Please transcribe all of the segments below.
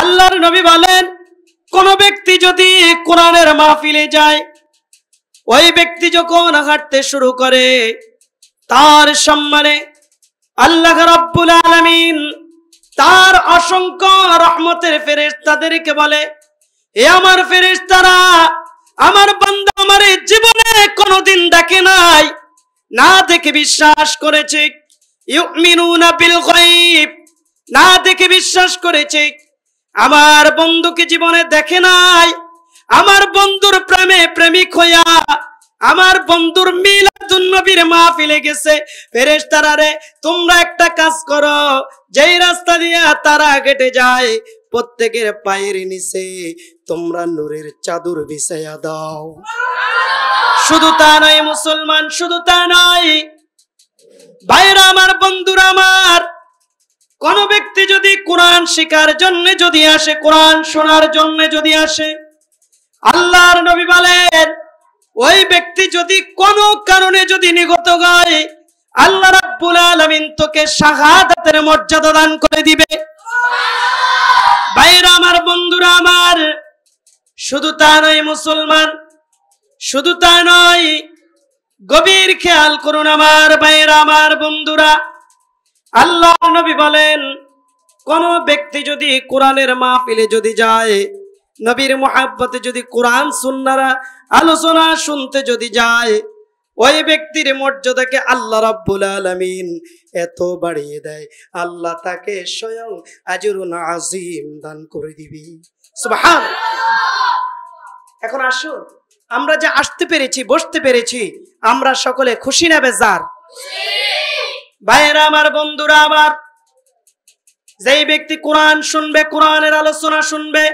আল্লাহর নবী বলেন কোন ব্যক্তি যদি কোরআনের মাহফিলে যায় ওই ব্যক্তি যখন হাঁটতে শুরু করে তার সম্মানে আল্লাহ রাব্বুল আলামিন তার অসংখ্য রহমতের তাদেরকে বলে এ আমার ফেরেশতারা আমার বন্ধু আমার জীবনে কোনোদিন দেখে নাই না দেখে বিশ্বাস করেছে ইউমিনুনা বিল গায়ব না দেখে বিশ্বাস করেছে আমার বন্ধুকে জীবনে দেখে নাই আমার বন্ধুর প্রেমে প্রেমিক হইয়া আমার বন্ধুর মিলাদুন মা ফেলে গেছে ফেরেশতারা রে তোমরা একটা কাজ করো যেই রাস্তা দিয়ে তারা কেটে যায় প্রত্যেকের পায়ের নিচে তোমরা নূরের চাদর বিছায়া দাও শুধু তা নয় মুসলমান শুধু তা নয় ভাইরা আমার বন্ধুরা আমার কোন ব্যক্তি যদি কোরআন শিকার জন্য যদি আসে কোরআন শোনার জন্য যদি আসে আল্লাহর নবী বলেন ওই ব্যক্তি যদি কোন কারণে যদি নিগত গায় আল্লাহ রাব্বুল আলামিন তোকে শাহাদাতের মর্যাদা দান করে দিবে ভাইরা আমার বন্ধুরা আমার শুধু তা নয় মুসলমান শুধু তা নয় গভীর খেয়াল করুন আমার ভাইরা আমার বন্ধুরা আল্লাহ নবী বলেন কোন ব্যক্তি যদি কোরআনের মাহফিলে যদি যায় নবীর মহাব্বতে যদি কোরআন সুন্নারা আলোচনা শুনতে যদি যায় ওই ব্যক্তির মর্যাদাকে আল্লাহ রাব্বুল আলমিন এত বাড়িয়ে দেয় আল্লাহ তাকে স্বয়ং আজরুন আজিম দান করে দিবি এখন আসুন আমরা যে আসতে পেরেছি বসতে পেরেছি আমরা সকলে খুশি না বেজার ভাইয়েরা আমার বন্ধুরা আমার যেই ব্যক্তি কোরআন শুনবে কোরআনের আলোচনা শুনবে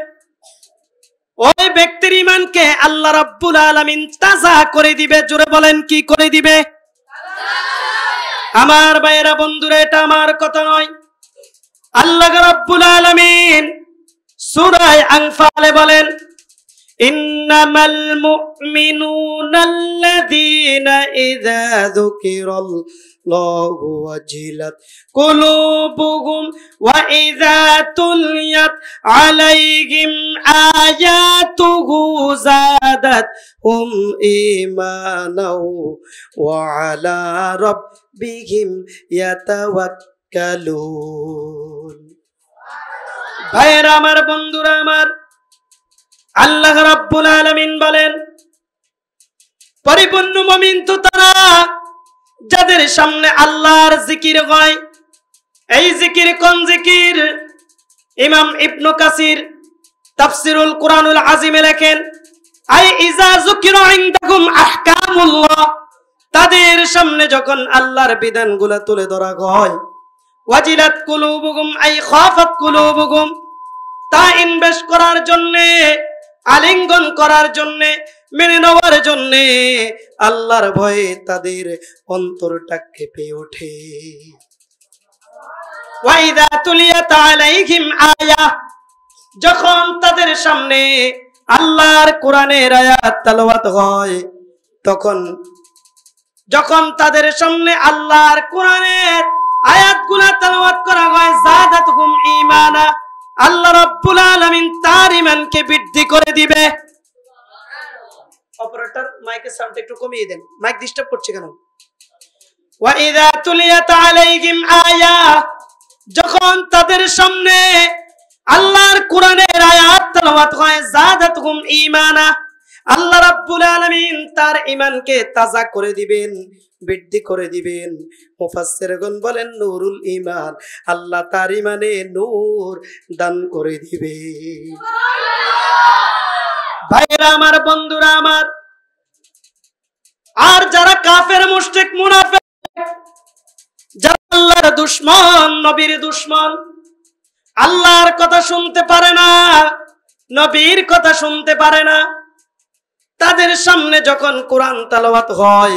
ওই ব্যক্তির ইমানকে আল্লাহ রাব্বুল আলামিন তাজা করে দিবে জোরে বলেন কি করে দিবে আমার ভাইয়েরা বন্ধুরা এটা আমার কথা নয় আল্লাহ রাব্বুল আলামিন সূরা আংফালে বলেন إنما المؤمنون الذين إذا ذكر الله وجلت قلوبهم وإذا تليت عليهم آياته زادتهم إيمانا وعلى ربهم يتوكلون ভাইয়েরা আমার বন্ধুরা আমার আল্লাহ রাব্বুল আলামিন বলেন পরিপূর্ণ মুমিন তো তারা যাদের সামনে আল্লাহর জিকির হয় এই জিকির কোন জিকির ইমাম ইবনু কাসির তাফসিরুল কুরআনুল আজিমে লেখেন আই ইজা যুকির ইনদাকুম আহকামুল্লাহ তাদের সামনে যখন আল্লাহর বিধানগুলো তুলে ধরা হয় ওয়াজিলাত কুলুবুকুম আই খাফাত কুলুবুকুম তা ইনভেস্ট করার জন্যে আলিঙ্গন করার জন্যে মেনে নেওয়ার জন্যে আল্লাহর ভয়ে তাদের অন্তরটা কেঁপে ওঠে যখন তাদের সামনে আল্লাহর কোরআনের আয়াত তালাওয়াত হয় তখন যখন তাদের সামনে আল্লাহর কোরআনের আয়াতগুলা তালাওয়াত করা হয় জাদাতহুম ঈমানা আল্লাহ রাব্বুল আলামিন তার ঈমানকে বৃদ্ধি করে দিবে অপারেটর মাইকের সাউন্ড একটু কমিয়ে দেন মাইক ডিস্টার্ব করছে কেন ওয়াইদা তুলিয়াত আলাইহিম আয়া যখন তাদের সামনে আল্লাহর কোরআনের আয়াত তেলাওয়াত হয় যাদাতহুম ঈমানা আল্লাহ রাব্বুল আলামিন তার ঈমানকে তাজা করে দিবেন বৃদ্ধি করে দিবেন মুফাসসিরগণ বলেন নূরুল ঈমান আল্লাহ তার ঈমানে নূর দান করে দিবে ভাইরা আমার বন্ধুরা আমার আর যারা কাফের মুশরিক মুনাফিক যারা আল্লাহর দুশমন নবীর দুশমন আল্লাহর কথা শুনতে পারে না নবীর কথা শুনতে পারে না তাদের সামনে যখন কোরআন তালাবাত হয়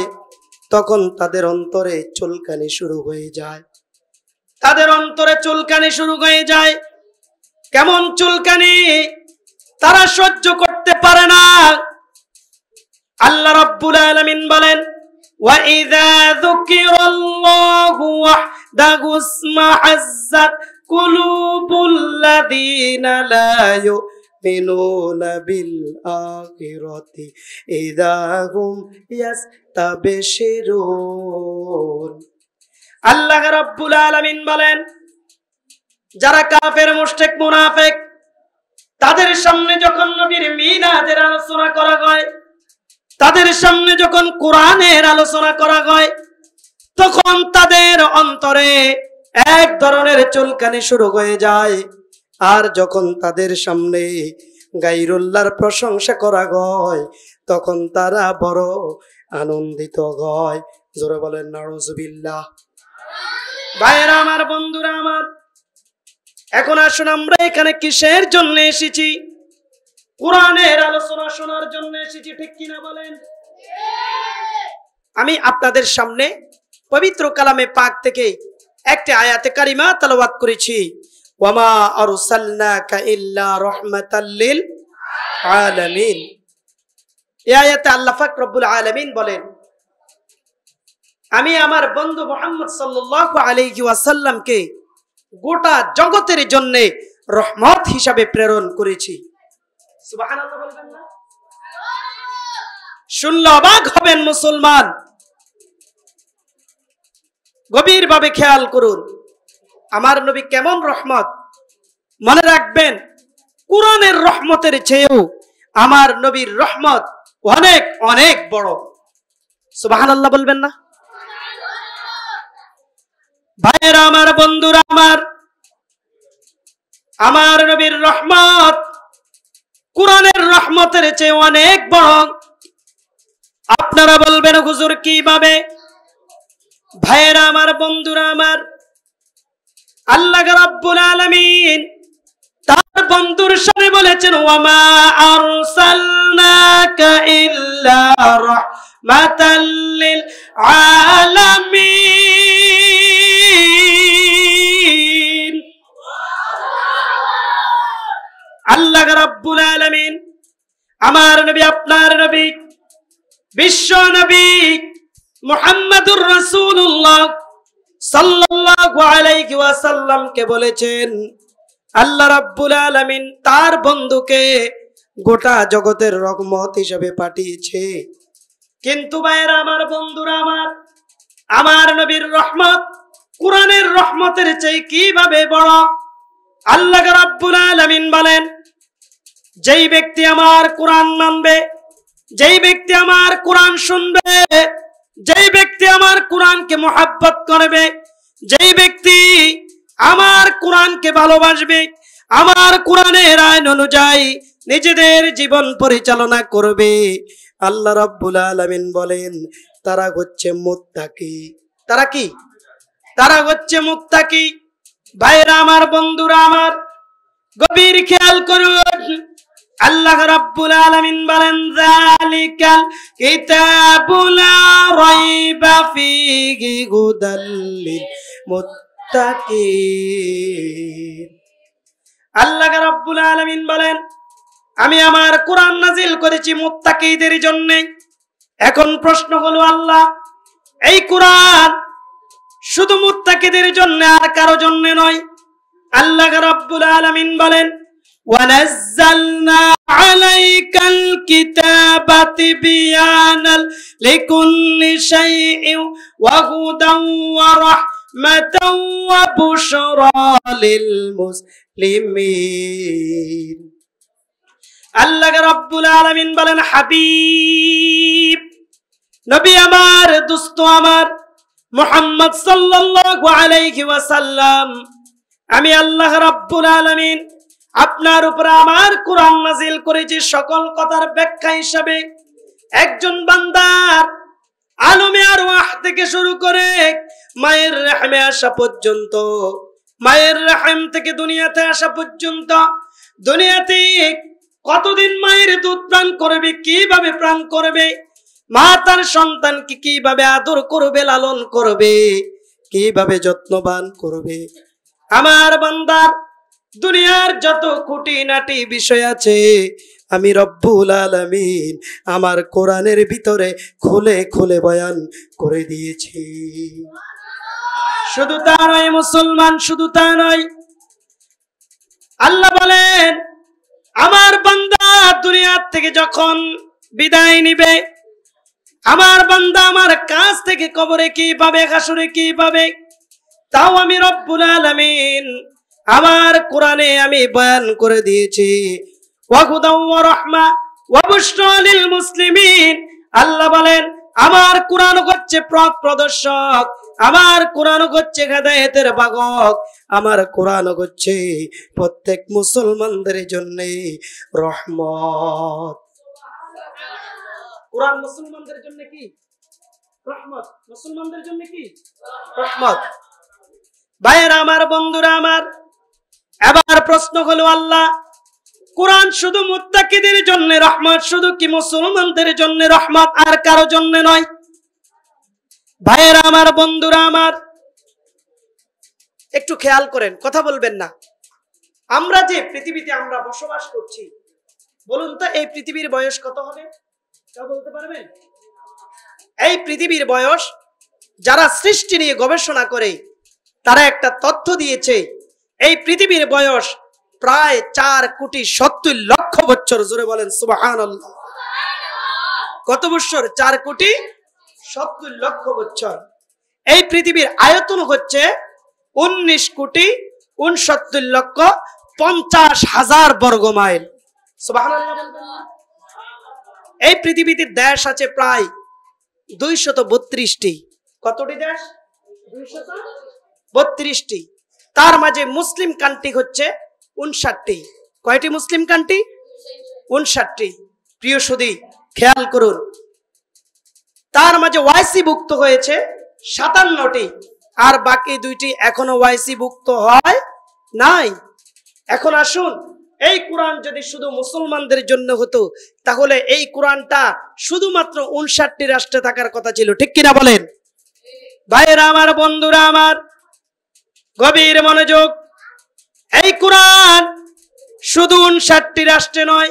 তখন তাদের অন্তরে চুলকানি শুরু হয়ে যায় তাদের অন্তরে চুলকানি শুরু হয়ে যায় কেমন চুলকানি তারা সহ্য করতে পারে না আল্লাহ রব্বুল আলমিন বলেন وَإِذَا বিল আখিরতি ইদাহুম ইয়াস তাবেশিরুন আল্লাহ রাব্বুল আলামিন বলেন যারা কাফের মুশরিক মুনাফেক তাদের সামনে যখন নবীর মিনাদের আলোচনা করা হয় তাদের সামনে যখন কোরআনের আলোচনা করা হয় তখন তাদের অন্তরে এক ধরনের চুলকানি শুরু হয়ে যায় আর যখন তাদের সামনে গাইরুল্লার প্রশংসা করা হয় তখন তারা বড় আনন্দিত হয় জোরে বলেন নারুজবিল্লা ভাইয়েরা আমার বন্ধুরা আমার এখন আসুন আমরা এখানে কিসের জন্য এসেছি কোরআনের আলোচনা শোনার জন্য এসেছি ঠিক কিনা বলেন আমি আপনাদের সামনে পবিত্র কালামে পাক থেকে একটি আয়াতে কারিমা তালবাদ করেছি ওয়ামা ইল্লা রহমাতাল্লিল আলামিন আয়াতে আল্লাহ আলামিন বলেন আমি আমার বন্ধু মোহাম্মদ সাল্লাল্লাহু আলাইহি ওয়াসাল্লামকে গোটা জগতের জন্য রহমত হিসাবে প্রেরণ করেছি সুবহানাল্লাহ বলবেন না শুনলে অবাক হবেন মুসলমান গভীরভাবে খেয়াল করুন আমার নবী কেমন রহমত মনে রাখবেন কোরআনের রহমতের চেয়েও আমার নবীর রহমত অনেক অনেক বড় সুবাহান আল্লাহ বলবেন না ভাইয়েরা আমার বন্ধুরা আমার আমার নবীর রহমত কোরআনের রহমতের চেয়ে অনেক বড় আপনারা বলবেন হুজুর কিভাবে ভাইয়েরা আমার বন্ধুরা আমার আল্লাহ রাব্বুল আলামিন তার বন্ধুর সাথে বলেছেন ওয়ামা আরসালনাকা ইল্লা রাহমাতাল লিল আলামিন আল্লাহ রাব্বুল আলামিন আমার নবী আপনার নবী বিশ্ব নবী মুহাম্মাদুর রাসূলুল্লাহ সাল্লাল্লাহু আলাইহি বলেছেন আল্লাহ রাব্বুল আলামিন তার বন্ধুকে গোটা জগতের রহমত হিসেবে পাঠিয়েছে কিন্তু ভাইয়েরা আমার বন্ধুরা আমার আমার নবীর রহমত কোরআনের রহমতের চেয়ে কিভাবে বড় আল্লাহ রাব্বুল আলামিন বলেন যেই ব্যক্তি আমার কোরআন মানবে যেই ব্যক্তি আমার কোরআন শুনবে যেই ব্যক্তি আমার কোরআনকে মোহাব্বত করবে যেই ব্যক্তি আমার কোরআনকে ভালোবাসবে আমার কোরআনের আইন অনুযায়ী নিজেদের জীবন পরিচালনা করবে আল্লাহ রব্বুল আলমিন বলেন তারা হচ্ছে মুত্তাকি তারা কি তারা হচ্ছে মুত্তাকি ভাইরা আমার বন্ধুরা আমার গভীর খেয়াল করুন আল্লাহ রাব্বুল আলামিন বলেন যালিকাল কিতাবুলা রাইবা ফিহি হুদাল্লিল মুত্তাকিন আল্লাহ রাব্বুল আলামিন বলেন আমি আমার কুরআন নাজিল করেছি মুত্তাকিদের জন্য এখন প্রশ্ন হলো আল্লাহ এই কোরআন শুধু মুত্তাকিদের জন্য আর কারো জন্য নয় আল্লাহ রাব্বুল আলামিন বলেন ونزلنا عليك الكتاب بيانا لكل شيء وهدى ورحمة وبشرى للمسلمين الله رب العالمين بلن حبيب نبي أمار دوست أمار محمد صلى الله عليه وسلم أمي الله رب العالمين আপনার উপরে আমার কোরআন নাজিল করেছি সকল কথার ব্যাখ্যা হিসাবে একজন বান্দার আলমে আর ওয়াহ থেকে শুরু করে মায়ের রেহমে আসা পর্যন্ত মায়ের রেহেম থেকে দুনিয়াতে আসা পর্যন্ত দুনিয়াতে কতদিন মায়ের দুধ প্রাণ করবে কিভাবে প্রাণ করবে মা তার সন্তানকে কিভাবে আদর করবে লালন করবে কিভাবে যত্নবান করবে আমার বান্দার দুনিয়ার যত নাটি বিষয় আছে আমি রব্বুল আলমিন আমার কোরআনের ভিতরে খুলে খুলে বয়ান করে দিয়েছি শুধু তা নয় মুসলমান শুধু তা নয় আল্লাহ বলেন আমার বান্দা দুনিয়ার থেকে যখন বিদায় নিবে আমার বান্দা আমার কাছ থেকে কবরে কি পাবে হাসুরে কি পাবে তাও আমি রব্বুল আলমিন আমার কোরআনে আমি বয়ান করে দিয়েছি রহমা আল্লাহ বলেন আমার কোরআন হচ্ছে পথ প্রদর্শক আমার কোরআন হচ্ছে হেদায়েতের বাগক আমার কোরআন হচ্ছে প্রত্যেক মুসলমানদের জন্য রহমত কোরআন মুসলমানদের জন্য কি রহমত মুসলমানদের জন্য কি রহমত ভাইয়েরা আমার বন্ধুরা আমার এবার প্রশ্ন হলো আল্লাহ কোরআন শুধু মুত্তাকিদের জন্য রহমত শুধু কি মুসলমানদের জন্য রহমত আর কারো জন্য নয় ভাইয়েরা আমার বন্ধুরা আমার একটু খেয়াল করেন কথা বলবেন না আমরা যে পৃথিবীতে আমরা বসবাস করছি বলুন তো এই পৃথিবীর বয়স কত হবে বলতে পারবেন এই পৃথিবীর বয়স যারা সৃষ্টি নিয়ে গবেষণা করে তারা একটা তথ্য দিয়েছে এই পৃথিবীর বয়স প্রায় চার কোটি সত্তর লক্ষ বছর জোরে বলেন সুবাহান কত বছর চার কোটি সত্তর লক্ষ বছর এই পৃথিবীর আয়তন হচ্ছে উনিশ কোটি উনসত্তর লক্ষ পঞ্চাশ হাজার বর্গ মাইল এই পৃথিবীতে দেশ আছে প্রায় দুইশত বত্রিশটি কতটি দেশ দুইশত বত্রিশটি তার মাঝে মুসলিম কান্ট্রি হচ্ছে উনষাটটি কয়টি মুসলিম কান্ট্রি উনষাটটি প্রিয় সুদী খেয়াল করুন তার মাঝে ওয়াইসি ভুক্ত হয়েছে সাতান্নটি আর বাকি দুইটি এখনো ওয়াইসি ভুক্ত হয় নাই এখন আসুন এই কোরআন যদি শুধু মুসলমানদের জন্য হতো তাহলে এই কোরআনটা শুধুমাত্র উনষাটটি রাষ্ট্রে থাকার কথা ছিল ঠিক কিনা বলেন ভাইয়েরা আমার বন্ধুরা আমার গভীর মনোযোগ এই কোরআন শুধু উনষাটটি রাষ্ট্রে নয়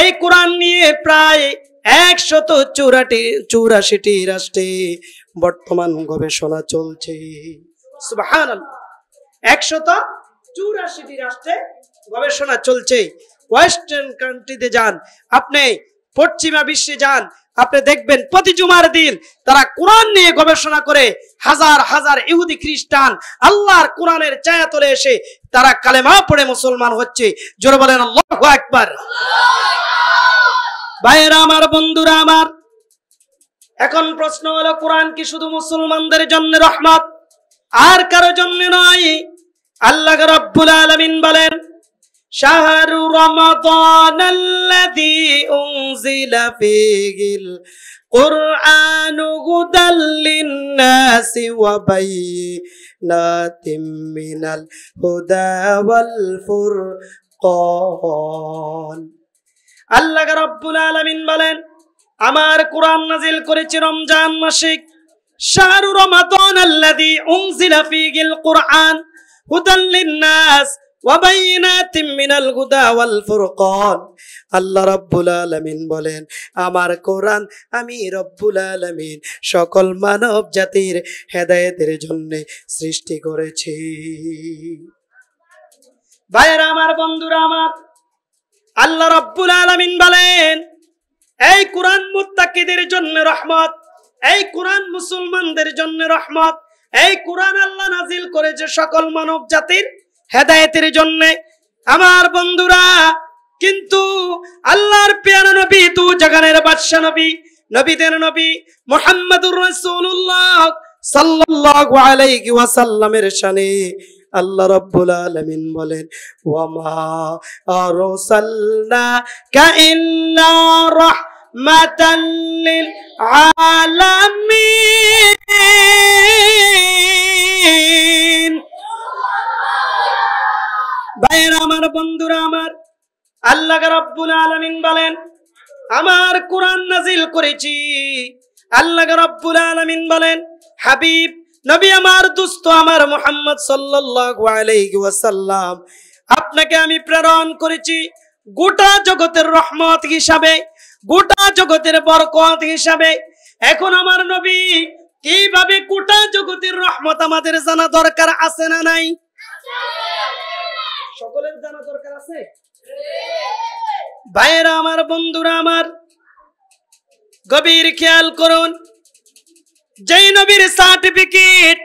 এই কোরআন নিয়ে প্রায় একশত চৌরাটি চৌরাশিটি রাষ্ট্রে বর্তমান গবেষণা চলছে একশত চৌরাশিটি রাষ্ট্রে গবেষণা চলছে ওয়েস্টার্ন কান্ট্রিতে যান আপনি পশ্চিমা বিশ্বে যান আপনি দেখবেন প্রতি জুমার দিন তারা কোরআন নিয়ে গবেষণা করে হাজার হাজার ইহুদি খ্রিস্টান আল্লাহর কোরআনের চায়া ছায়াতলে এসে তারা কালেমা পড়ে মুসলমান হচ্ছে জোরে বলেন একবার আকবার ভাইয়েরা আমার বন্ধুরা আমার এখন প্রশ্ন হলো কোরআন কি শুধু মুসলমানদের জন্য রহমত আর কারো জন্য নয় আল্লাহ রব্বুল আলমিন বলেন شهر رمضان الذي أنزل فيه القرآن هدى للناس وبينات من الهدى والفرقان আল্লাহ রব্বুল আলমিন বলেন আমার কোরআন নাজিল করেছি রমজান মাসিক শাহরু রমাতন আল্লাদি উংজিলা ফিগিল কোরআন হুদাল্লিন নাস আমি রব্বুল সকল মানব জাতির হেদায়েতের জন্য সৃষ্টি করেছি ভাইয়ের আমার বন্ধুরা আমার আল্লাহ রব্বুল আলমিন বলেন এই কোরআন মুত্তাকিদের জন্য রহমত এই কোরআন মুসলমানদের জন্য রহমত এই কোরআন আল্লাহ নাজিল করেছে সকল মানব জাতির হেদায়েতের জন্য আমার বন্ধুরা কিন্তু আল্লাহর পেয়ার নবী তু জগানের বাদশা নবী নবীদের নবী মোহাম্মদুর রাসূলুল্লাহ সাল্লাল্লাহু আলাইহি ওয়াসাল্লামের শানে আল্লাহ রব্বুল আলামিন বলেন ওয়ামা আরসালনা কা ইল্লা রাহমাতাল লিল আলামিন ভাইয়েরা আমার বন্ধুরা আমার আল্লাহ রব্বুল আলমিন বলেন আমার কোরআন নাজিল করেছি আল্লাহ রব্বুল আলমিন বলেন হাবিব নবী আমার দুস্থ আমার মোহাম্মদ সাল্লাম আপনাকে আমি প্রেরণ করেছি গোটা জগতের রহমত হিসাবে গোটা জগতের বরকত হিসাবে এখন আমার নবী কিভাবে গোটা জগতের রহমত আমাদের জানা দরকার আছে না নাই সকলের জানা দরকার আছে ভাইয়েরা আমার বন্ধুরা আমার গভীর খেয়াল করুন যেই নবীর সার্টিফিকেট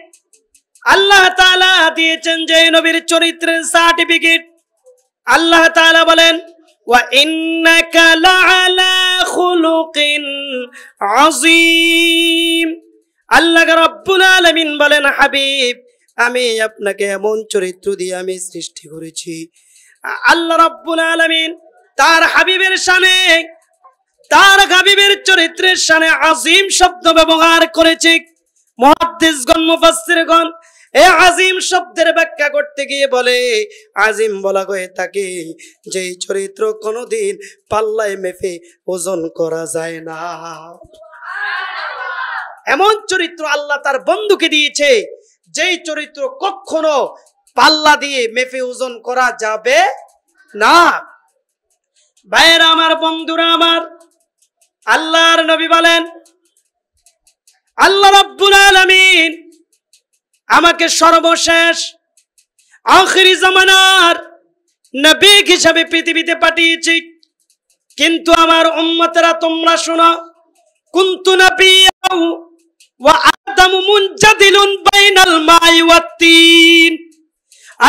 আল্লাহ তালা দিয়েছেন যেই নবীর চরিত্রের সার্টিফিকেট আল্লাহ তালা বলেন আল্লাহ রব্বুল আলমিন বলেন হাবিব আমি আপনাকে এমন চরিত্র দিয়ে আমি সৃষ্টি করেছি আল্লাহ রাব্বুল আলামিন তার হাবিবের সানে তার হাবিবের চরিত্রের সানে আজিম শব্দ ব্যবহার করেছে মহাদ্দেশগণ মুফাসসিরগণ এ আজিম শব্দের ব্যাখ্যা করতে গিয়ে বলে আজিম বলা হয়ে থাকে যে চরিত্র কোনোদিন পাল্লায় মেপে ওজন করা যায় না এমন চরিত্র আল্লাহ তার বন্ধুকে দিয়েছে যেই চরিত্র কখনো পাল্লা দিয়ে মেপে ওজন করা যাবে না ভাইয়ের আমার বন্ধুরা আমার আল্লাহর নবী বলেন আল্লাহ রব্বুল আলমিন আমাকে সর্বশেষ আখরি জামানার নবীক হিসাবে পৃথিবীতে পাঠিয়েছি কিন্তু আমার উম্মতেরা তোমরা শোনা কুন্তু নবী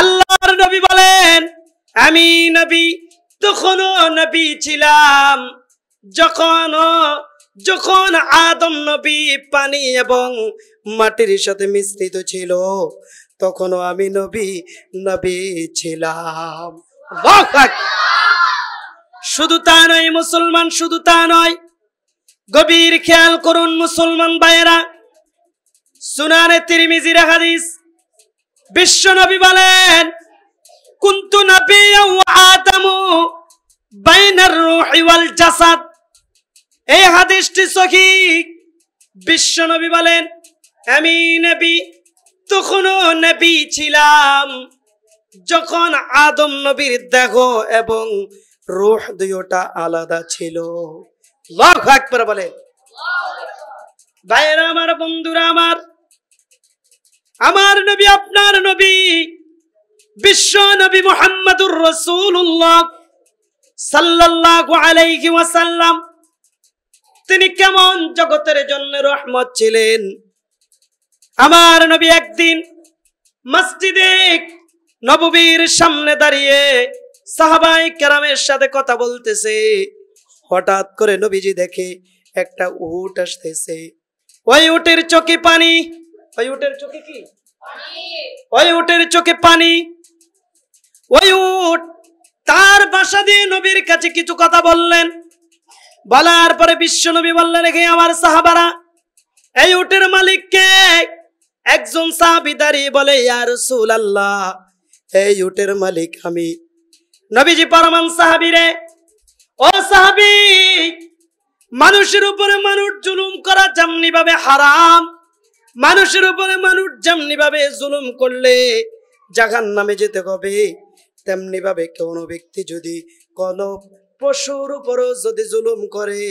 আল্লাহর নবী বলেন আমি নবী তখনও নবী ছিলাম যখন যখন আদম নবী পানি এবং মাটির সাথে মিশ্রিত ছিল তখনও আমি নবী নবী ছিলাম শুধু তা নয় মুসলমান শুধু তা নয় গভীর খেয়াল করুন মুসলমান ভাইয়েরা সুনানে তিরমিজির হাদিস বিশ্ব নবী বলেন কুন্তু নাবিয়া ওয়া বাইনার রূহি ওয়াল জাসাদ এই হাদিসটি সহি বিশ্ব নবী বলেন আমি নবী তখনও নবী ছিলাম যখন আদম নবীর দেহ এবং রুহ দুইটা আলাদা ছিল লাখ একবার বলে ভাইয়েরা আমার বন্ধুরা আমার আমার নবী আপনার নবী বিশ্ব নবী মোহাম্মদুর রসুল্লাহ সাল্লাল্লাহু আলাইহি ওয়াসাল্লাম তিনি কেমন জগতের জন্য রহমত ছিলেন আমার নবী একদিন মসজিদে নববীর সামনে দাঁড়িয়ে সাহাবাই কেরামের সাথে কথা বলতেছে হঠাৎ করে নবীজি দেখে একটা উঠ আসতেছে ওই উটের চোখে পানি ওই উটের চোখে কি ওই উটের চোখে পানি ওই উট তার বাসা দিয়ে নবীর কাছে কিছু কথা বললেন বলার পরে বিশ্ব নবী বললেন আমার সাহাবারা এই উটের একজন সাহাবিদারি বলে ইয়ার সুল আল্লাহ এই উটের মালিক আমি নবীজি পারমান সাহাবি রে ও সাহাবি মানুষের উপরে মানুষ জুলুম করা যেমনি ভাবে হারাম মানুষের উপরে মানুষ যেমনি ভাবে জুলুম করলে জাগান নামে যেতে হবে তেমনি ভাবে কোনো ব্যক্তি যদি কল পশুর উপরও যদি জুলুম করে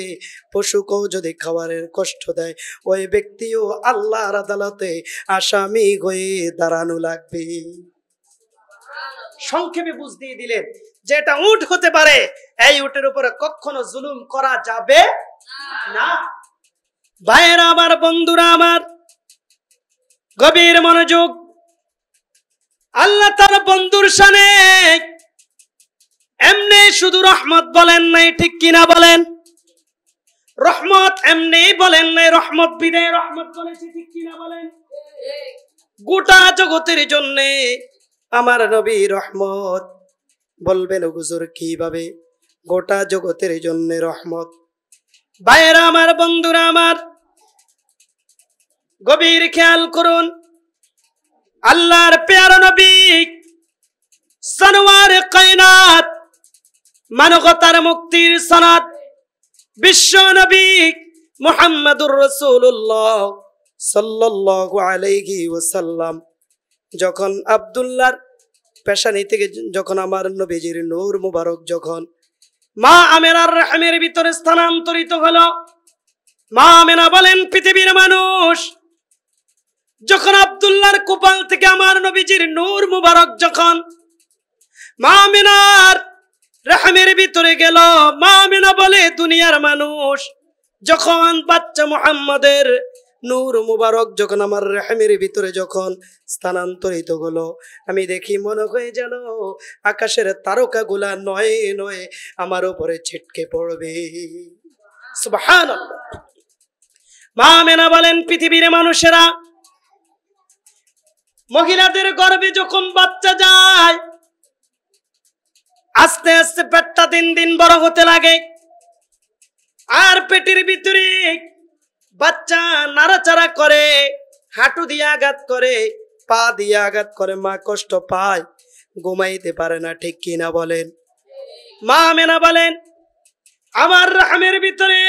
পশুকেও যদি খাবারের কষ্ট দেয় ওই ব্যক্তিও আল্লাহর আদালতে আসামি হয়ে দাঁড়ানো লাগবে সংক্ষেপে বুঝ দিয়ে দিলেন যে এটা উঠ হতে পারে এই উটের উপরে কখনো জুলুম করা যাবে না ভাইয়েরা আমার বন্ধুরা আমার গভীর মনোযোগ আল্লাহ তার বন্ধুর সানে এমনি শুধু রহমত বলেন নাই ঠিক কিনা বলেন রহমত এমনি বলেন নাই রহমত বিদায় রহমত বলেছে ঠিক কিনা বলেন গোটা জগতের জন্য আমার নবী রহমত বলবেন গুজুর কিভাবে গোটা জগতের জন্য রহমত বাইরা আমার বন্ধুরা আমার গভীর খেয়াল করুন আল্লাহর পেয়ার নবী সানোয়ার কায়নাত মানবতার মুক্তির সনাত বিশ্ব নবী মোহাম্মদুর রসুল্লাহ সাল্লাহ আলাইহি ওসাল্লাম যখন আবদুল্লার পেশানি থেকে যখন আমার নবীজির নূর মুবারক যখন মা আমেরার আমের ভিতরে স্থানান্তরিত হলো মা আমেনা বলেন পৃথিবীর মানুষ যখন আবদুল্লার কোপাল থেকে আমার নবীজির নূর মুবারক যখন মা মেনার রাহামের ভিতরে গেল মা মেনা বলে দুনিয়ার মানুষ যখন বাচ্চা মোহাম্মদের নূর মুবারক যখন আমার রেহামের ভিতরে যখন স্থানান্তরিত হলো আমি দেখি মনে হয়ে যেন আকাশের তারকাগুলা নয় নয় আমার উপরে ছিটকে পড়বে মা মেনা বলেন পৃথিবীর মানুষেরা মহিলাদের গর্বে যখন বাচ্চা যায় আস্তে আস্তে পেটটা দিন দিন বড় হতে লাগে আর পেটের ভিতরে বাচ্চা নাড়াচাড়া করে হাঁটু দিয়ে আঘাত করে পা দিয়ে আঘাত করে মা কষ্ট পায় ঘুমাইতে পারে না ঠিক কিনা বলেন মা মেনা বলেন আমার রামের ভিতরে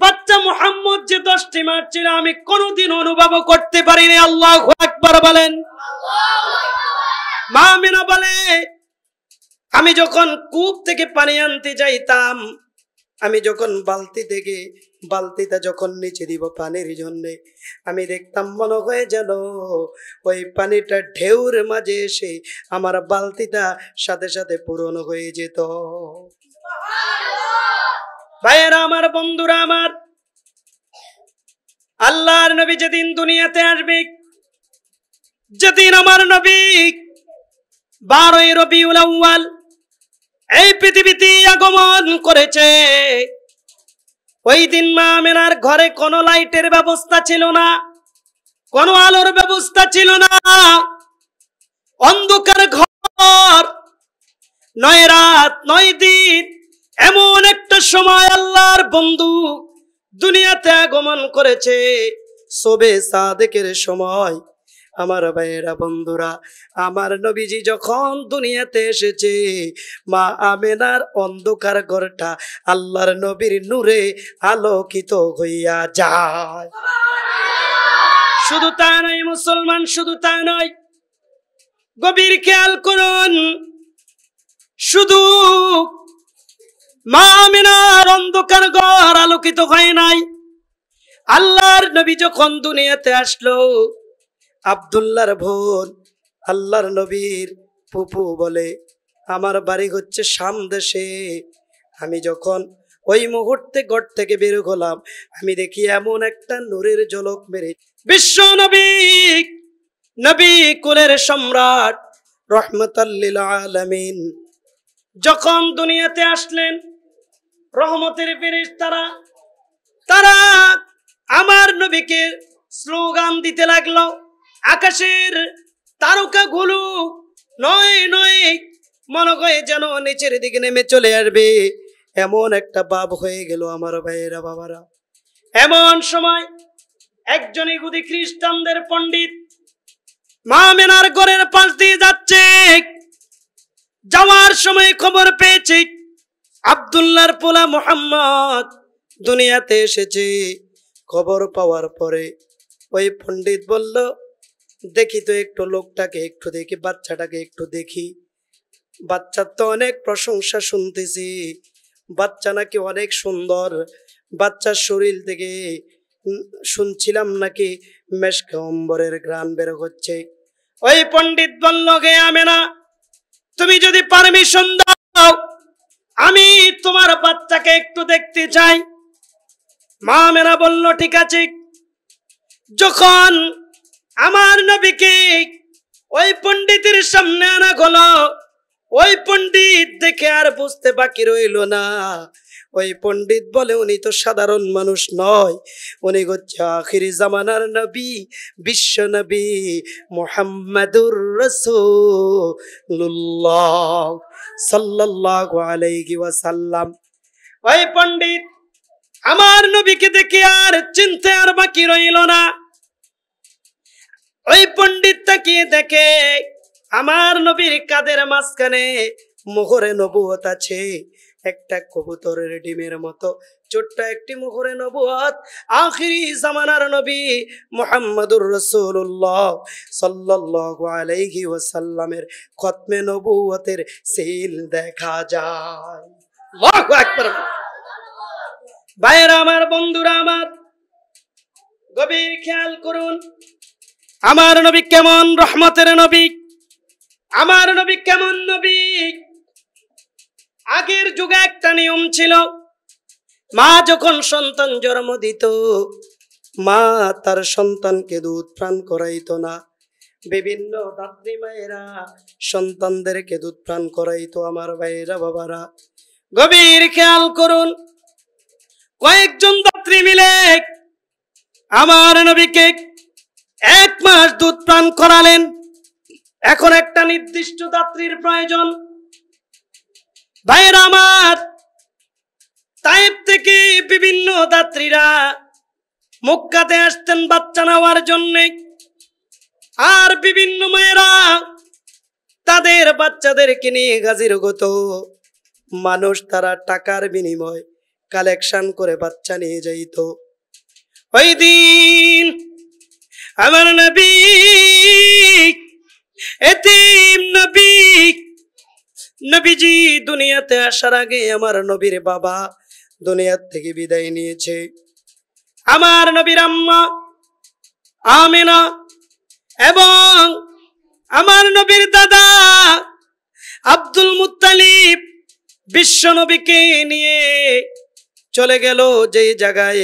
বাচ্চা মোহাম্মদ যে দশটি মারছিল আমি কোনোদিন অনুভব করতে পারিনি আল্লাহ একবার বলেন মা মিনা বলে আমি যখন কূপ থেকে পানি আনতে যাইতাম আমি যখন বালতি থেকে বালতিটা যখন নিচে দিব পানির জন্যে আমি দেখতাম মনে হয়ে যেন ওই পানিটা ঢেউর মাঝে এসে আমার বালতিটা সাথে সাথে পূরণ হয়ে যেত ভাইয়েরা আমার বন্ধুরা আমার আল্লাহর নবী যেদিন দুনিয়াতে আসবে যেদিন আমার নবী বারোই রবি আউয়াল এই পৃথিবীতে আগমন করেছে ওই দিন মা মেনার ঘরে কোনো লাইটের ব্যবস্থা ছিল না কোনো আলোর ব্যবস্থা ছিল না অন্ধকার ঘর নয় রাত নয় দিন এমন একটা সময় আল্লাহর বন্ধু দুনিয়াতে আগমন করেছে সবে সাদেকের সময় আমার ভাইয়েরা বন্ধুরা আমার নবীজি যখন দুনিয়াতে এসেছে মা আমেনার অন্ধকার ঘরটা আল্লাহর নবীর নূরে আলোকিত হইয়া যায় শুধু তা নয় মুসলমান শুধু তা নয় গভীর খেয়াল করুন শুধু মা অন্ধকার ঘর আলোকিত হয় নাই আল্লাহর নবী যখন দুনিয়াতে আসলো আবদুল্লার ভোর আল্লাহর নবীর পুপু বলে আমার বাড়ি হচ্ছে শাম দেশে আমি যখন ওই মুহূর্তে ঘর থেকে বের হলাম আমি দেখি এমন একটা নূরের ঝলক মেরে বিশ্ব নবী নবী কুলের সম্রাট রহমতাল্লিল আলমিন যখন দুনিয়াতে আসলেন রহমতের ফেরেস তারা তারা আমার নবীকে স্লোগান দিতে লাগলো আকাশের তারকাগুলো নয় নয় মনে হয় যেন নিচের দিকে নেমে চলে আসবে এমন একটা বাপ হয়ে গেল আমার ভাইয়েরা বাবারা এমন সময় একজন ইহুদি খ্রিস্টানদের পণ্ডিত মা মেনার ঘরের পাশ দিয়ে যাচ্ছে যাওয়ার সময় খবর পেয়েছে আবদুল্লার পোলা মোহাম্মদ দুনিয়াতে এসেছে খবর পাওয়ার পরে ওই পণ্ডিত বলল দেখি তো একটু লোকটাকে একটু দেখি বাচ্চাটাকে একটু দেখি বাচ্চার তো অনেক প্রশংসা শুনতেছি বাচ্চা নাকি অনেক সুন্দর বাচ্চার শরীর থেকে শুনছিলাম নাকি মেশকে অম্বরের গ্রান বের হচ্ছে ওই পণ্ডিত বলল গে আমি না তুমি যদি পারমিশন দাও আমি তোমার বাচ্চাকে একটু দেখতে চাই মা মেরা বলল ঠিক আছে যখন আমার নবীকে ওই পন্ডিতের সামনে আনা হলো ওই পণ্ডিত দেখে আর বুঝতে বাকি রইল না ওই পণ্ডিত বলে উনি তো সাধারণ মানুষ নয় উনি হচ্ছে আখির জামানার নবী বিশ্ব নবী মোহাম্মদুর রসুল্লাহ সাল্লাহ আলাইহি ওয়াসাল্লাম ওই পণ্ডিত আমার নবীকে দেখে আর চিনতে আর বাকি রইল না ওই পণ্ডিত তাকে দেখে আমার নবীর কাদের মাঝখানে মোহরে নবুয়ত আছে একটা কবুতরের ডিমের মতো ছোট্ট একটি মুখরে নবুয়াত আখিরি জামানার নবী মোহাম্মদুর রসুল্লাহ সাল্লাহ আলাইহি ওয়াসাল্লামের খতমে নবুয়াতের সিল দেখা যায় ভাইয়েরা আমার বন্ধুরা আমার গভীর খেয়াল করুন আমার নবী কেমন রহমতের নবী আমার নবী কেমন নবী আগের যুগে একটা নিয়ম ছিল মা যখন সন্তান জন্ম দিত মা তার সন্তানকে দুধ প্রাণ করাইত না বিভিন্ন দাত্রী মায়েরা সন্তানদেরকে দুধ প্রাণ করাইতো আমার ভাইয়েরা বাবারা গভীর খেয়াল করুন কয়েকজন দাত্রী মিলে আমার নবীকে এক মাস দুধ প্রাণ করালেন এখন একটা নির্দিষ্ট দাত্রীর প্রয়োজন ভাইরা আমার তাইব থেকে বিভিন্ন দাত্রীরা মক্কাতে আসতেন বাচ্চা নেওয়ার জন্যে আর বিভিন্ন মেয়েরা তাদের বাচ্চাদেরকে নিয়ে গাজির গত মানুষ তারা টাকার বিনিময় কালেকশন করে বাচ্চা নিয়ে যাইত ওই দিন আমার নবী এতিম নবী নবীজি দুনিয়াতে আসার আগে আমার নবীর বাবা দুনিয়ার থেকে বিদায় নিয়েছে আমার নবীর আম্মা আমেনা এবং আমার নবীর দাদা আব্দুল মুতালিব বিশ্ব নবীকে নিয়ে চলে গেল যেই জায়গায়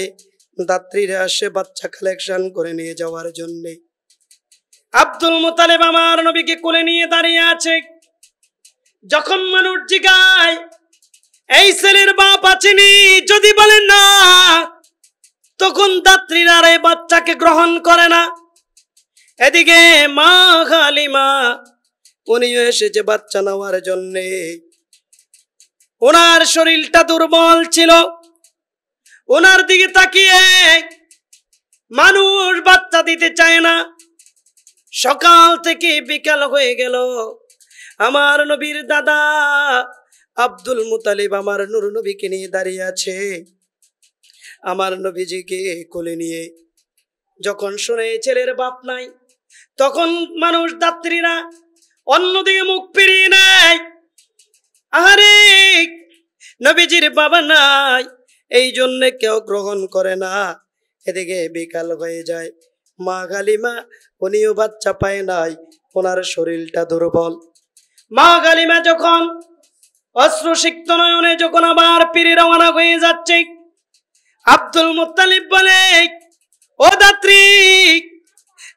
দাত্রীরা আসে বাচ্চা কালেকশন করে নিয়ে যাওয়ার জন্যে আব্দুল মুতালিব আমার নবীকে কোলে নিয়ে দাঁড়িয়ে আছে যখন মানুষ জিগায় এই ছেলের বাপ আছেনি যদি বলেন না তখন দাত্রীরা এই বাচ্চাকে গ্রহণ করে না এদিকে মা খালিমা উনিও এসেছে বাচ্চা নেওয়ার জন্যে ওনার শরীরটা দুর্বল ছিল ওনার দিকে তাকিয়ে মানুষ বাচ্চা দিতে চায় না সকাল থেকে বিকাল হয়ে গেল আমার নবীর দাদা আব্দুল মুতালিব আমার নুর নবীকে নিয়ে দাঁড়িয়ে আছে আমার নবীজিকে কোলে নিয়ে যখন শুনে ছেলের বাপ নাই তখন মানুষ দাত্রীরা অন্যদিকে মুখ ফিরিয়ে নেয় আরে নবীজির বাবা নাই এই জন্য কেউ গ্রহণ করে না এদিকে বিকাল হয়ে যায় মা গালিমা উনিও বাচ্চা পায় নাই ওনার শরীরটা দুর্বল মা গালিমা যখন অশ্রুসিক্ত নয়নে যখন আবার পিড়ে রওনা হয়ে যাচ্ছে আব্দুল মুতালিব বলে ও দাত্রী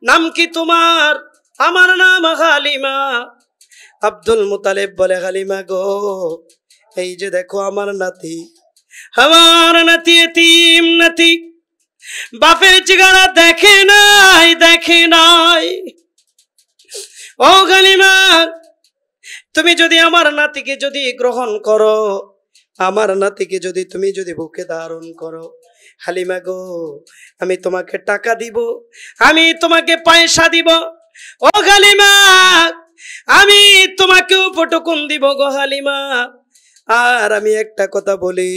নাম কি তোমার আমার নাম হালিমা আব্দুল মুতালিব বলে হালিমা গো এই যে দেখো আমার নাতি আমার নাতি এতিম নাতি বাপের চিগারা দেখে নাই দেখে নাই ও গালিমা তুমি যদি আমার নাতিকে যদি গ্রহণ করো আমার নাতিকে যদি তুমি যদি বুকে ধারণ করো হালিমা গো আমি তোমাকে টাকা দিব আমি তোমাকে পয়সা দিব ও হালিমা আমি তোমাকে উপটকুন দিব গো হালিমা আর আমি একটা কথা বলি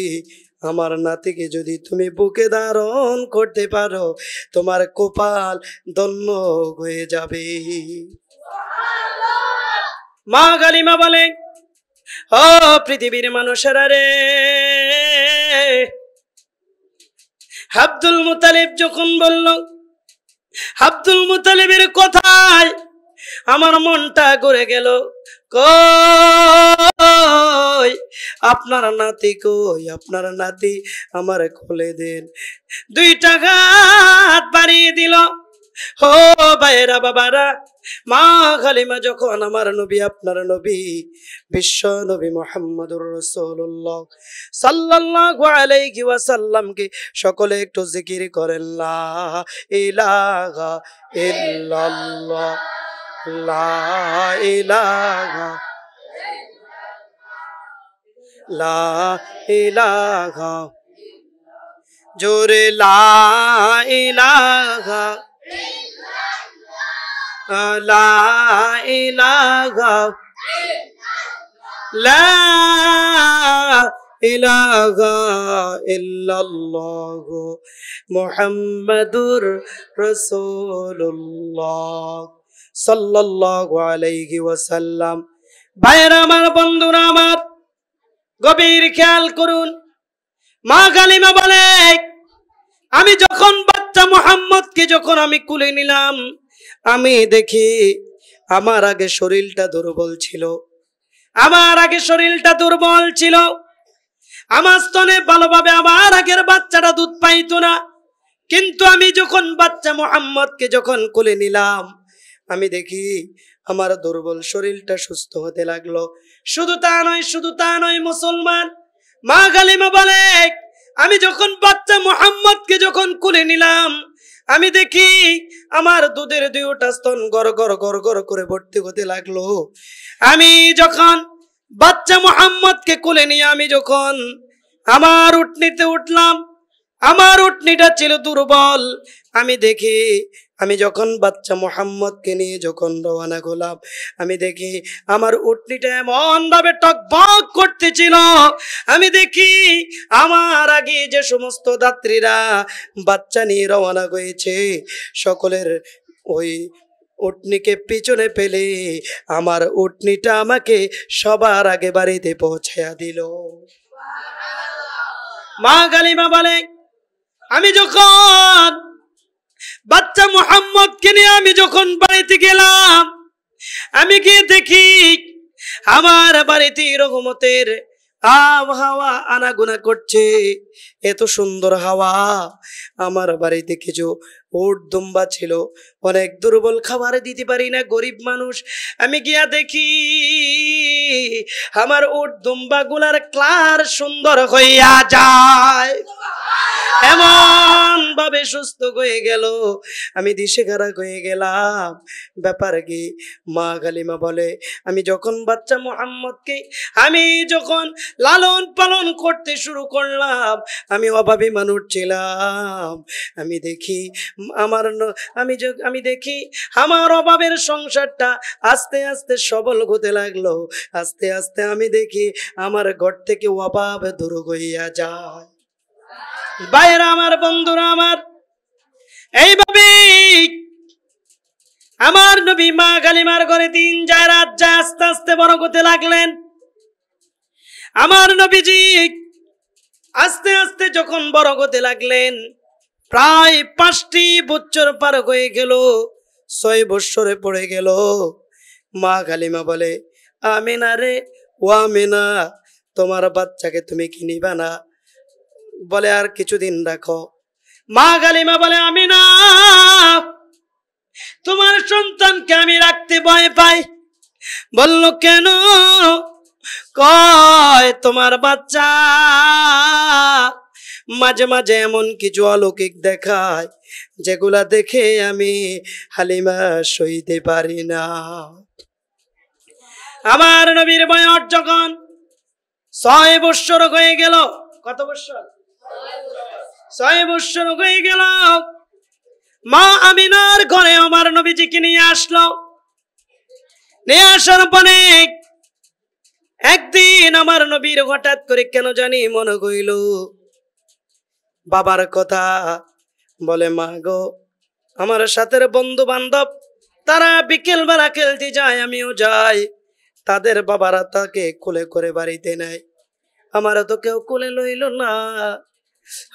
আমার নাতিকে যদি তুমি বুকে ধারণ করতে পারো তোমার কপাল ধন্য হয়ে যাবে মা গালিমা বলে ও পৃথিবীর মানুষেরা রে আব্দুল মুতালিব যখন বলল আব্দুল মুতালিবের কথায় আমার মনটা ঘুরে গেল কই আপনার নাতি কই আপনার নাতি আমার খুলে দেন দুই টাকা বাড়িয়ে দিল ও ভাইরা বাবারা মা খালিমা যখন আমার নবী আপনার নবী বিশ্ব নবী মোহাম্মদুর রসুল্লাহ সাল্লাল্লাহু আলাইহি ওয়াসাল্লামকে সকলে একটু জিকির করেন লা ইলাহা ইল্লাল্লাহ লা ইলাহা লা ইলাহা জোরে লা ইলাহা লা ইলাহা লা ইলাহা সাল্লাল্লাহু আলাইহি ওয়াসাল্লাম ভাইরা আমার বন্ধুরা আমার গভীর খেয়াল করুন মা গালিমা বলে আমি যখন বাচ্চা মোহাম্মদকে যখন আমি কুলে নিলাম আমি দেখি আমার আগে শরীরটা দুর্বল ছিল আমার আগে শরীরটা দুর্বল ছিল আমার স্তনে ভালোভাবে আমার আগের বাচ্চাটা দুধ পাইত না কিন্তু আমি যখন বাচ্চা মোহাম্মদকে যখন কোলে নিলাম আমি দেখি আমার দুর্বল শরীরটা সুস্থ হতে লাগলো শুধু তা নয় শুধু তা নয় মুসলমান মা গালিমা বলে আমি যখন বাচ্চা মোহাম্মদকে যখন কোলে নিলাম আমি দেখি আমার দুধের দুইটা স্তন গর গর গর গর করে ভর্তি হতে লাগলো আমি যখন বাচ্চা কে কোলে নিয়ে আমি যখন আমার উঠনিতে উঠলাম আমার উঠনিটা ছিল দুর্বল আমি দেখি আমি যখন বাচ্চা মোহাম্মদকে নিয়ে যখন রওনা হলাম আমি দেখি আমার উটনিটা এমন ভাবে টকবক করতেছিল আমি দেখি আমার আগে যে সমস্ত দাত্রীরা বাচ্চা নিয়ে রওনা হয়েছে সকলের ওই উটনিকে পিছনে ফেলে আমার উটনিটা আমাকে সবার আগে বাড়িতে পৌঁছাইয়া দিল মা গালিমা বলে আমি যখন বাচ্চা মোহাম্মদকে নিয়ে আমি যখন বাড়িতে গেলাম আমি গিয়ে দেখি আমার বাড়িতে রহমতের আব হাওয়া আনাগোনা করছে এত সুন্দর হাওয়া আমার বাড়িতে কিছু ওট দুম্বা ছিল অনেক দুর্বল খাবার দিতে পারি না গরিব মানুষ আমি গিয়া দেখি আমার ওট দুম্বা গুলার ক্লার সুন্দর হইয়া যায় এমন ভাবে সুস্থ হয়ে গেল আমি দিশেখারা হয়ে গেলাম ব্যাপার কি মা কালিমা বলে আমি যখন বাচ্চা মোহাম্মদকে আমি যখন লালন পালন করতে শুরু করলাম আমি অভাবী মানুষ ছিলাম আমি দেখি আমার আমি আমি দেখি আমার অভাবের সংসারটা আস্তে আস্তে সবল হতে লাগলো আস্তে আস্তে আমি দেখি আমার ঘর থেকে অভাব দূর হইয়া যায় বাইরা আমার বন্ধুরা আমার এইভাবে আমার নবী মা কালিমার করে দিন যায় রাত যায় আস্তে আস্তে বড় করতে লাগলেন আমার নবীজি আস্তে আস্তে যখন বড় করতে লাগলেন প্রায় পাঁচটি বছর পার হয়ে গেল ছয় বৎসরে পড়ে গেল মা কালিমা বলে আমিনা রে ও আমিনা তোমার বাচ্চাকে তুমি কিনিবা না বলে আর কিছুদিন রাখো মা গালিমা বলে আমি না তোমার সন্তানকে আমি রাখতে ভয় পাই বলল কেন কয় তোমার বাচ্চা মাঝে মাঝে এমন কিছু অলৌকিক দেখায় যেগুলা দেখে আমি হালিমা সইতে পারি না আমার নবীর বয়স যখন ছয় বৎসর হয়ে গেল কত বৎসর হয়ে মা ঘরে আমার নিয়ে নিয়ে আসার পরে একদিন আমার নবীর হঠাৎ করে কেন জানি মনে কইল বাবার কথা বলে মা গো আমার সাথে বন্ধু বান্ধব তারা বিকেল বেলা খেলতে যায় আমিও যাই তাদের বাবারা তাকে কোলে করে বাড়িতে নেয় আমার তো কেউ কোলে লইল না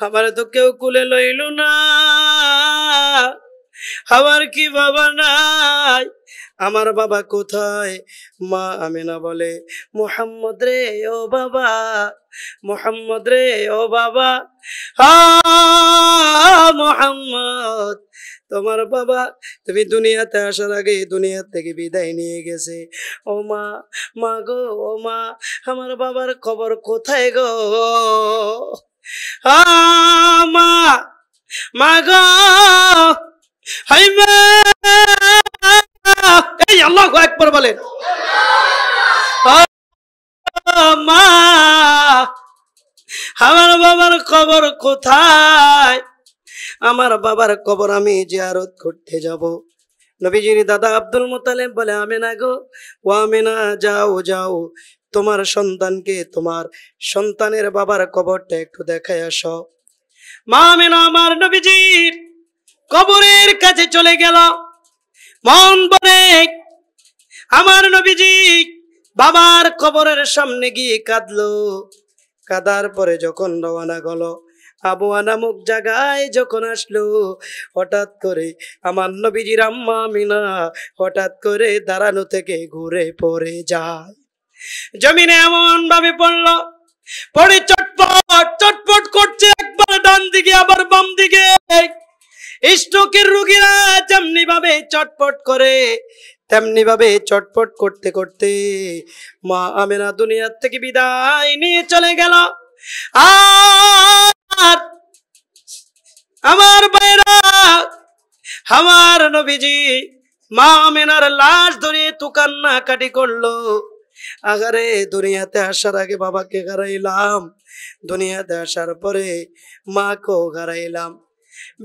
আমার তো কেউ কুলে লইল না আমার কি বাবা নাই আমার বাবা কোথায় মা আমিনা বলে মোহাম্মদ রে ও বাবা মোহাম্মদ রে ও বাবা হা তোমার বাবা তুমি দুনিয়াতে আসার আগে দুনিয়া থেকে বিদায় নিয়ে গেছে ও মা মা গো ও মা আমার বাবার খবর কোথায় গো মা মা গো এই আল্লাহ একবার বলেন আমার বাবার খবর কোথায় আমার বাবার কবর আমি জিয়ারত করতে যাব নবীজির দাদা আব্দুল মোতালেব বলে আমি না গো ও না যাও যাও তোমার সন্তানকে তোমার সন্তানের বাবার কবরটা একটু দেখায় আস মা মেনা আমার নবীজির কবরের কাছে চলে গেল মন বলে আমার নবীজি বাবার কবরের সামনে গিয়ে কাঁদলো কাদার পরে যখন রওনা গেল আবু আনামুক জায়গায় যখন আসলো হঠাৎ করে আমার নবীজির আম্মা মিনা হঠাৎ করে দাঁড়ানো থেকে ঘুরে পড়ে যায় জমিনে এমন ভাবে পড়ল পড়ে চটপট চটপট করছে একবার ডান দিকে আবার বাম দিকে স্ট্রোকের রুগীরা যেমনি ভাবে চটপট করে তেমনি ভাবে চটপট করতে করতে মা আমেনা দুনিয়ার থেকে বিদায় নিয়ে চলে গেল আর আমার বাইরা আমার নবীজি মা আমেনার লাশ ধরে তো কাটি করলো আগারে দুনিয়াতে আসার আগে বাবাকে গারাইলাম দুনিয়াতে আসার পরে মাকেও গারাইলাম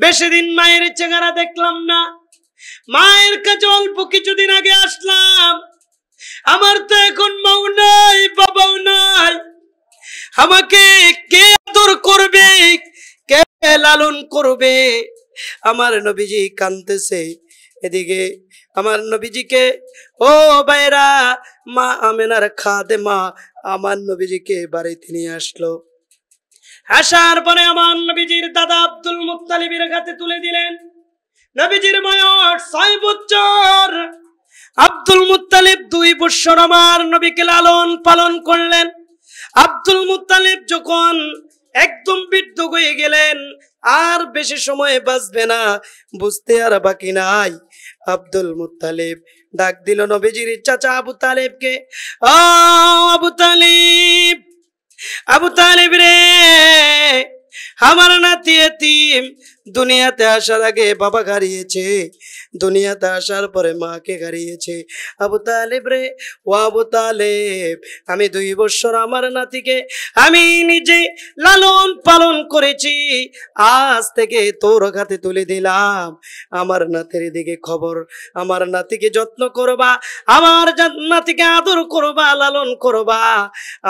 বেশি দিন মায়ের চেহারা দেখলাম না মায়ের কাছে অল্প কিছুদিন আগে আসলাম আমার তো এখন মাও নাই বাবাও নাই আমাকে কে আদর করবে কে লালন করবে আমার নবীজি কানতেছে এদিকে আমার নবীজিকে ও বাইরা মা আমেনার খাদে মা আমার নবীজিকে বাড়িতে নিয়ে আসলো আসার পরে আমার নবীজির দাদা আব্দুল মুতালিবের কাছে তুলে দিলেন নবীজির বয়স ছয় বছর আব্দুল মুতালিব দুই বৎসর আমার নবীকে লালন পালন করলেন আব্দুল মুতালিব যখন একদম বৃদ্ধ হয়ে গেলেন আর বেশি সময় বাঁচবে না বুঝতে আর বাকি নাই আব্দুল মুতালেব ডাক দিল নবীজির চাচা আবু তালেবকে আবু তালেব আবু তালেব রে আমার নাতি এতিম দুনিয়াতে আসার আগে বাবা গাড়িয়েছে দুনিয়াতে আসার পরে মাকে গাড়িয়েছে আবু তালেব রে ও আবু তালেব আমি দুই বছর আমার নাতিকে আমি নিজে লালন পালন করেছি আজ থেকে তোর ঘাতে তুলে দিলাম আমার নাতির দিকে খবর আমার নাতিকে যত্ন করবা আমার নাতিকে আদর করবা লালন করবা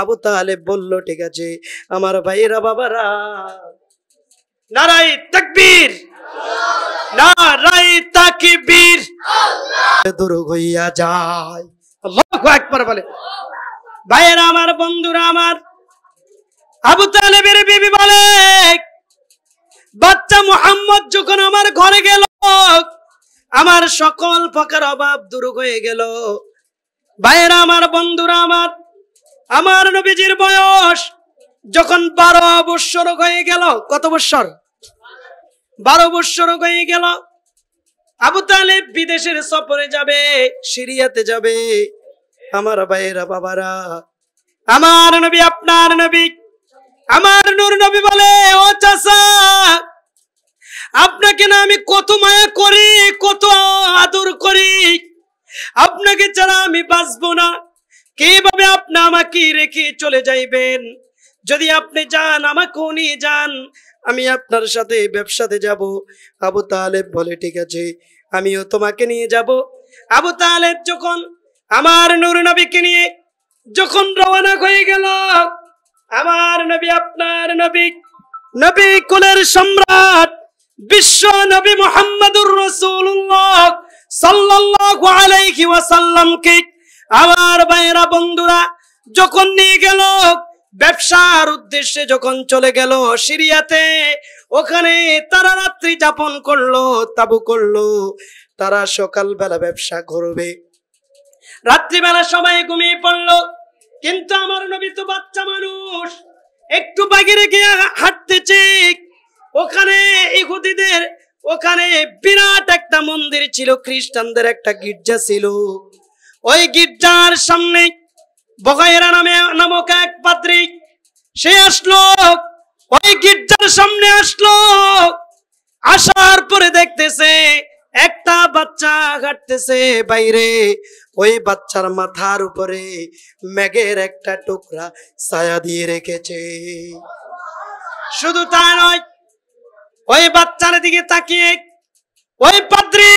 আবু তালেব বলল ঠিক আছে আমার ভাইয়েরা বাবারা নারাই তাকবীর নারাই তাকবীর দূর হইয়া যায় আল্লাহু আকবার বলে আমার বন্ধুরা আমার আবু তালেবের বিবি বলে বাচ্চা মোহাম্মদ যখন আমার ঘরে গেল আমার সকল ফকের অভাব দূর হয়ে গেল ভাইয়েরা আমার বন্ধুরা আমার আমার নবীজির বয়স যখন বারো বৎসর হয়ে গেল কত বৎসর বারো বৎসর হয়ে গেল আবু তাহলে বিদেশের সফরে যাবে সিরিয়াতে যাবে আমার ভাইয়েরা বাবারা আমার নবী আপনার নবী আমার নূর নবী বলে ও চাষা আপনাকে না আমি কত মায়া করি কত আদর করি আপনাকে ছাড়া আমি বাঁচবো না কিভাবে আপনি আমাকে রেখে চলে যাইবেন যদি আপনি যান আমাকেও নিয়ে যান আমি আপনার সাথে ব্যবসাতে যাব আবু তালেব বলে ঠিক আছে আমিও তোমাকে নিয়ে যাব আবু তালেব যখন আমার নুর নবীকে নিয়ে যখন রওনা হয়ে গেল আমার নবী আপনার নবী নবী কুলের সম্রাট বিশ্ব নবী মোহাম্মদুর রসুল্লাহ সাল্লাল্লাহু আলাইহি ওয়াসাল্লামকে আমার ভাইরা বন্ধুরা যখন নিয়ে গেল ব্যবসার উদ্দেশ্যে যখন চলে গেল সিরিয়াতে ওখানে তারা রাত্রি যাপন করলো তাবু করলো তারা সকালবেলা ব্যবসা করবে রাত্রিবেলা সবাই ঘুমিয়ে পড়লো কিন্তু আমার নবী তো বাচ্চা মানুষ একটু বাগিয়ে রেখে চেক ওখানে ইহুদিদের ওখানে বিরাট একটা মন্দির ছিল খ্রিস্টানদের একটা গির্জা ছিল ওই গির্জার সামনে বগাইরা নামে নামক এক পাত্রিক সে আসলো ওই গির্জার সামনে আসলো আসার পরে দেখতেছে একটা বাচ্চা কাটতেছে বাইরে ওই বাচ্চার মাথার উপরে ম্যাগের একটা টুকরা ছায়া দিয়ে রেখেছে শুধু তা নয় ওই বাচ্চার দিকে তাকিয়ে ওই পাদ্রী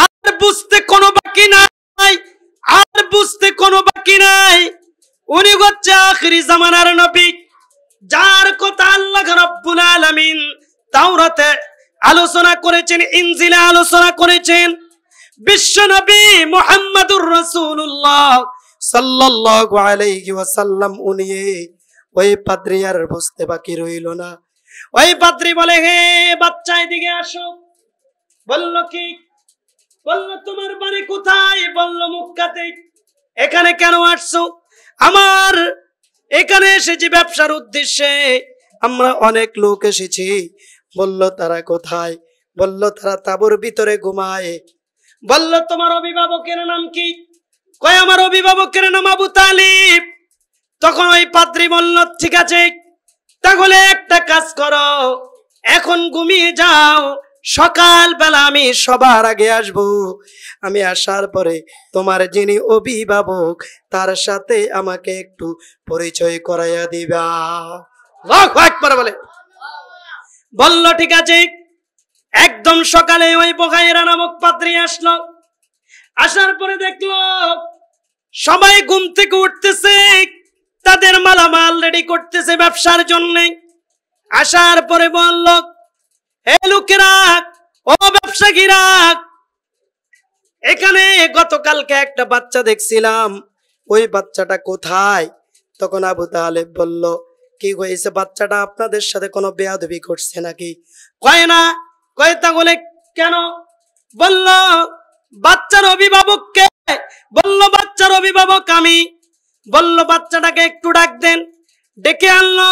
আর বুঝতে কোনো বাকি নাই আর বুঝতে কোনো বাকি নাই উনি হচ্ছে আখরি জামানার নবী যার কথা আল্লাহ রব্বুল আলামিন তাওরাতে আলোচনা করেছেন ইনজিলে আলোচনা করেছেন বিশ্ব নবী মোহাম্মদুর রাসূলুল্লাহ সাল্লাল্লাহু আলাইহি ওয়াসাল্লাম উনি ওই পাদ্রি আর বুঝতে বাকি রইল না ওই পাদ্রি বলে হে বাচ্চা এদিকে আসো বলল কি বললো তোমার বাড়ি কোথায় বললো মুক্কাতে এখানে কেন আসছো আমার এখানে এসেছি ব্যবসার উদ্দেশ্যে আমরা অনেক লোক এসেছি বলল তারা কোথায় বলল তারা তাবুর ভিতরে ঘুমায় বলল তোমার অভিভাবকের নাম কি কয় আমার অভিভাবকের নাম আবু তালিব তখন ওই পাত্রী বলল ঠিক আছে তাহলে একটা কাজ করো এখন ঘুমিয়ে যাও সকালবেলা আমি সবার আগে আসব আমি আসার পরে তোমার যিনি অভিভাবক তার সাথে আমাকে একটু পরিচয় করাইয়া দিবা বলে বলল ঠিক আছে একদম সকালে ওই বহাইরা নামক পাত্রী আসলো আসার পরে দেখলো সবাই ঘুম থেকে উঠতেছে তাদের মালামাল রেডি করতেছে ব্যবসার জন্য আসার পরে বলল এ লোকেরা ও ব্যবসায়ীরা এখানে গতকালকে একটা বাচ্চা দেখছিলাম ওই বাচ্চাটা কোথায় তখন আবু তালেব বলল কি হয়েছে বাচ্চাটা আপনাদের সাথে কোনো বেয়াদবি করছে নাকি কয় না কয় তাহলে কেন বলল বাচ্চার অভিভাবককে বলল বাচ্চার অভিভাবক আমি বলল বাচ্চাটাকে একটু ডাক দেন ডেকে আনলো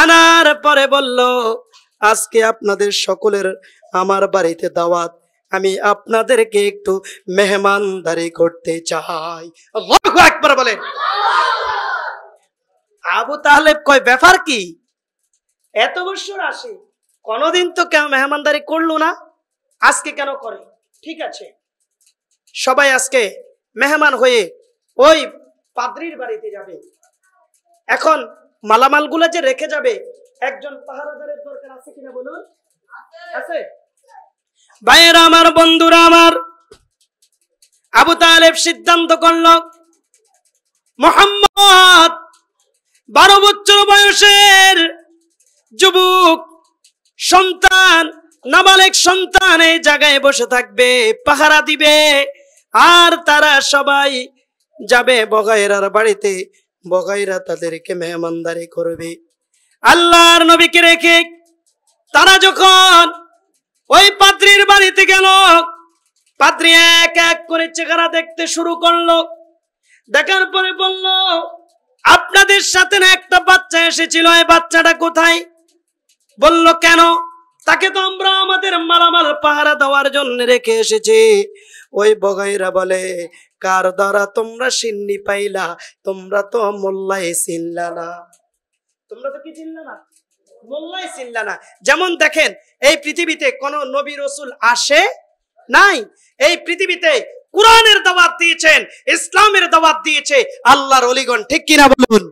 আনার পরে বললো আজকে আপনাদের সকলের আমার বাড়িতে দাওয়াত আমি আপনাদেরকে একটু মেহমানদারি করতে চাই একবার বলেন আবু তাহলে কয় ব্যাপার কি এত বছর আসি কোনোদিন তো কেউ মেহমানদারি করলো না আজকে কেন করে ঠিক আছে সবাই আজকে মেহমান হয়ে ওই পাদ্রির বাড়িতে যাবে এখন মালামালগুলো যে রেখে যাবে একজন পাহারাদারের দরকার আছে কিনা বলুন আছে ভাইয়েরা আমার বন্ধুরা আমার আবু তালেব সিদ্ধান্ত করল মোহাম্মদ বারো বছর বয়সের যুবক সন্তান নাবালেক সন্তান এই জায়গায় বসে থাকবে পাহারা দিবে আর তারা সবাই যাবে বগাইরার বাড়িতে বগাইরা তাদেরকে মেহমানদারি করবে আল্লাহর নবীকে রেখে তারা যখন ওই পাত্রীর বাড়িতে গেল পাত্রী এক এক করে চেহারা দেখতে শুরু করলো দেখার পরে বলল আপনাদের সাথে না একটা বাচ্চা এসেছিল এই বাচ্চাটা কোথায় বলল কেন তাকে তো আমরা আমাদের মালামাল পাহারা দেওয়ার জন্য রেখে এসেছি ওই বগাইরা বলে কার দ্বারা তোমরা সিন্নি পাইলা তোমরা তো মোল্লাই সিল্লালা তোমরা তো কি চিনলে না মোল্লাই চিনলে না যেমন দেখেন এই পৃথিবীতে কোন নবী রসুল আসে নাই এই পৃথিবীতে কোরআনের দাওয়াত দিয়েছেন ইসলামের দাওয়াত দিয়েছে আল্লাহর অলিগণ ঠিক কিনা বলুন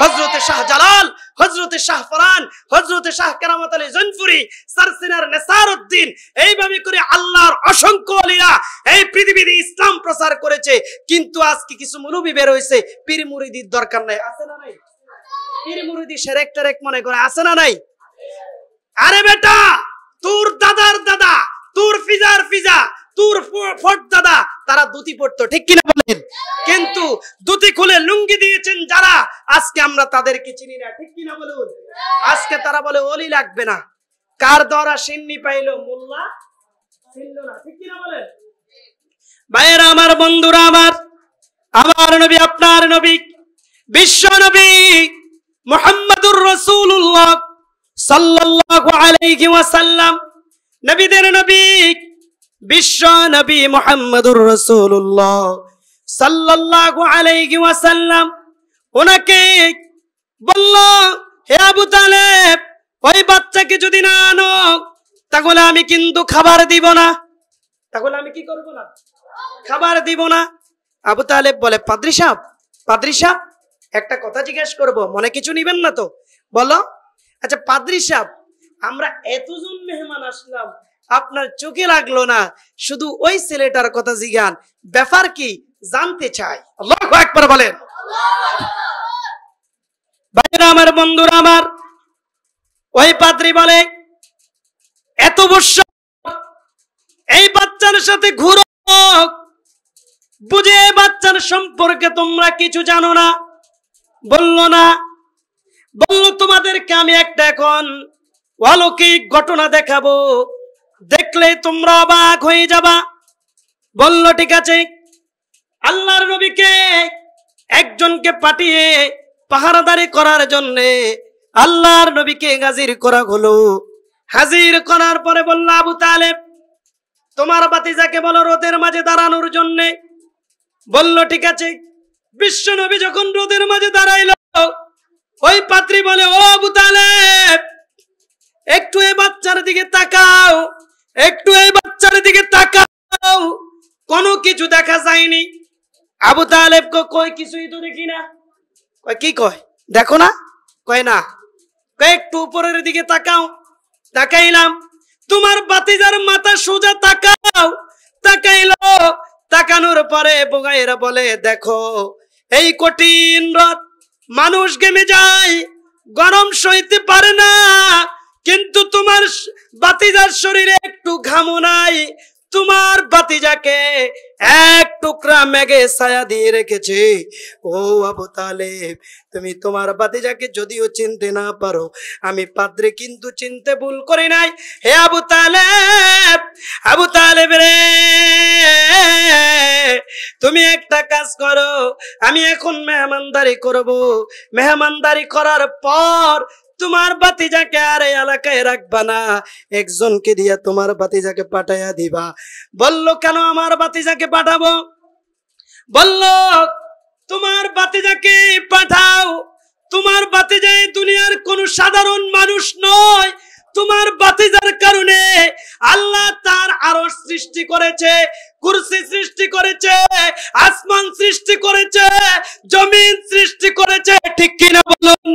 হজরতে শাহ জালাল হজরতে শাহ ফরান হজরতে শাহ কেরামত আলী জনপুরি সারসিনার নেসারউদ্দিন এইভাবে করে আল্লাহর অসংখ্য অলিরা এই পৃথিবীতে ইসলাম প্রচার করেছে কিন্তু আজকে কিছু মুরুবি বের হয়েছে পীর মুরিদির দরকার নাই আছে না নাই মনে করে আছে না নাই আরে বেটা তোর দাদার দাদা তোর তোর দাদা তারা দুটি পড়তো ঠিক কিনা বলেন কিন্তু দুটি খুলে লুঙ্গি দিয়েছেন যারা আজকে আমরা তাদেরকে চিনি না ঠিক কিনা বলুন আজকে তারা বলে ওলি লাগবে না কার দ্বারা সিন্নি পাইলো মোল্লা না ঠিক কিনা বলেন ভাইয়েরা আমার বন্ধুরা আমার আমার নবী আপনার নবী বিশ্ব নবী মোহাম্মদুর রসুল্লাহ সাল্লাহ আলাইহি ওয়াসাল্লাম নবীদের নবী বিশ্ব নবী মোহাম্মদুর রসুল্লাহ সাল্লাহ আলাইহি ওয়াসাল্লাম ওনাকে বলল হে আবু তালেব ওই বাচ্চাকে যদি না আনো তাহলে আমি কিন্তু খাবার দিব না তাহলে আমি কি করব না খাবার দিব না আবু তালেব বলে পাদ্রি সাহ পাদ্রি সাহ একটা কথা জিজ্ঞেস করব মনে কিছু নিবেন না তো বলো আচ্ছা পাদ্রি সাহ আমরা এতজন মেহমান আসলাম আপনার চোখে লাগলো না শুধু ওই ছেলেটার কথা জিজ্ঞান ব্যাপার কি জানতে চাই একবার বলেন আমার বন্ধুরা আমার ওই পাদ্রি বলে এত বর্ষ এই বাচ্চার সাথে ঘুরো বুঝে বাচ্চার সম্পর্কে তোমরা কিছু জানো না বলল না বলল তোমাদেরকে আমি একটা এখন অলৌকিক ঘটনা দেখাবো দেখলে তোমরা অবাক হয়ে যাবা বলল ঠিক আছে আল্লাহর নবীকে একজনকে পাঠিয়ে পাহারাদারি করার জন্য আল্লাহর নবীকে হাজির করা হলো হাজির করার পরে বলল আবু তালেব তোমার বাতিজাকে বলো রোদের মাঝে দাঁড়ানোর জন্যে বলল ঠিক আছে বিশ্ব নবী যখন রোদের মাঝে দাঁড়াইল ওই পাত্রি বলে ও বুতালে একটু এই বাচ্চার দিকে তাকাও একটু এই বাচ্চার দিকে তাকাও কোনো কিছু দেখা যায়নি আবু তালেব কয় কিছুই তো দেখি না কয় কি কয় দেখো না কয় না কয় একটু উপরের দিকে তাকাও তাকাইলাম তোমার বাতিজার মাথা সোজা তাকাও তাকাইল তাকানোর পরে বোগাইরা বলে দেখো এই কঠিন রথ মানুষ গেমে যায় গরম সইতে পারে না কিন্তু তোমার বাতিজার শরীরে একটু ঘামো নাই তোমার বাতিজাকে এক টুকরা ম্যাগে ছায়া দিয়ে রেখেছে ও আবু তালেব তুমি তোমার বাতিজাকে যদিও চিনতে না পারো আমি পাদ্রে কিন্তু চিনতে ভুল করি নাই হে আবু তালেব আবু তালেব রে তুমি একটা কাজ করো আমি এখন মেহমানদারি করব মেহমানদারি করার পর তোমার বাতিজাকে আরে এলাকায় রাখবা না একজনকে দিয়া তোমার বাতিজাকে পাঠাইয়া দিবা বলল কেন আমার বাতিজাকে পাঠাবো বলল তোমার বাতিজাকে পাঠাও তোমার বাতিজা এই দুনিয়ার কোনো সাধারণ মানুষ নয় তোমার বাতিজার কারণে আল্লাহ তার আরো সৃষ্টি করেছে কুরসি সৃষ্টি করেছে আসমান সৃষ্টি করেছে জমিন সৃষ্টি করেছে ঠিক কিনা বলুন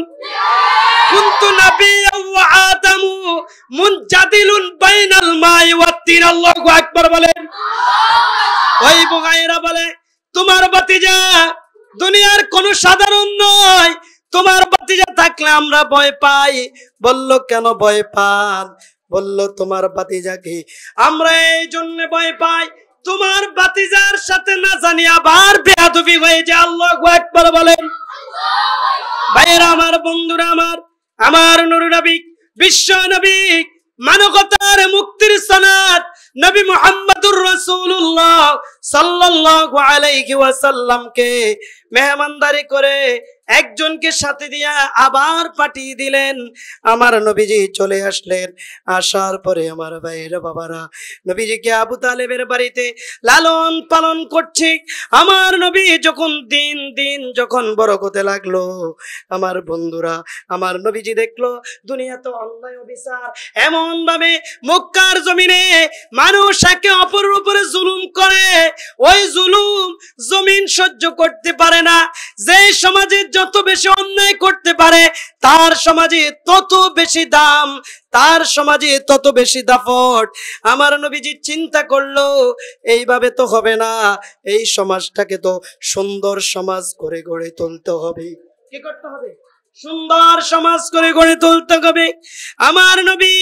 মুনজাদিলুন বাইনাল মাই তিন আল্লাহু আকবার বলেন ওই বলে তোমার বাতিজা দুনিয়ার কোন সাধারণ নয় তোমার বাতিজা থাকলে আমরা ভয় পাই বলল কেন ভয় পান বলল তোমার বাতিজাকে আমরা এই জন্য ভয় পাই তোমার বাতিজার সাথে না জানি আবার বেহাদুবি হয়ে যে আল্লাহ একবার বলেন ভাইয়েরা আমার বন্ধুরা আমার আমার নবী বিশ্ব নবিক মানবতার মুক্তির সনাত নবী মোহাম্মদুর রসুল্লাহ সাল্লাহ আলাইকে মেহমানদারি করে একজনকে সাথে দিয়া আবার পাঠিয়ে দিলেন আমার নবীজি চলে আসলেন আসার পরে আমার ভাইয়ের বাবারা নবীজিকে আবু তালেবের বাড়িতে লালন পালন করছে আমার নবী যখন দিন দিন যখন বড় করতে লাগলো আমার বন্ধুরা আমার নবীজি দেখলো দুনিয়া তো অন্যায় অবিচার এমন ভাবে মক্কার জমিনে মানুষ একে অপরের উপরে জুলুম করে ওই জুলুম জমিন সহ্য করতে পারে না যে সমাজের যত বেশি অন্যায় করতে পারে তার সমাজে তত বেশি দাম তার সমাজে তত বেশি দাফট আমার নবীজি চিন্তা করলো এইভাবে তো হবে না এই সমাজটাকে তো সুন্দর সমাজ করে গড়ে তুলতে হবে কি করতে হবে সুন্দর সমাজ করে গড়ে তুলতে হবে আমার নবী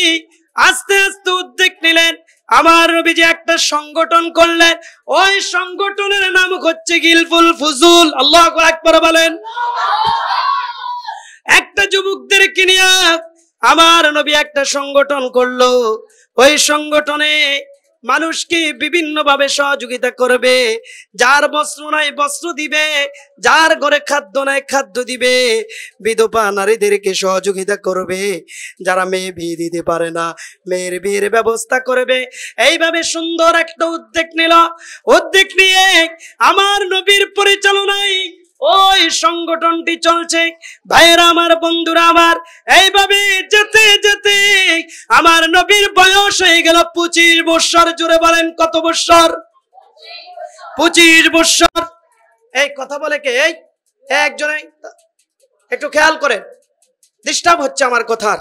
আস্তে আস্তে উদ্যোগ নিলেন আমার নবী যে একটা সংগঠন করলেন ওই সংগঠনের নাম হচ্ছে গিলফুল ফুজুল আল্লাহ একবার বলেন একটা যুবকদের কিনিয়া আমার নবী একটা সংগঠন করলো ওই সংগঠনে মানুষকে বিভিন্নভাবে সহযোগিতা করবে যার বস্ত্র নাই বস্ত্র দিবে যার ঘরে খাদ্য নাই খাদ্য দিবে বিধবা নারীদেরকে সহযোগিতা করবে যারা মেয়ে বিয়ে দিতে পারে না মেয়ের বিয়ের ব্যবস্থা করবে এইভাবে সুন্দর একটা উদ্যোগ নিল উদ্যোগ নিয়ে আমার নবীর পরিচালনায় ওই সংগঠনটি চলছে ভাইয়েরা আমার বন্ধুরা আমার এইভাবে যেতে যেতে আমার নবীর বয়স হয়ে গেল পঁচিশ বৎসর জুড়ে বলেন কত বৎসর পঁচিশ বৎসর এই কথা বলে কে এই একজনে একটু খেয়াল করে ডিস্টার্ব হচ্ছে আমার কথার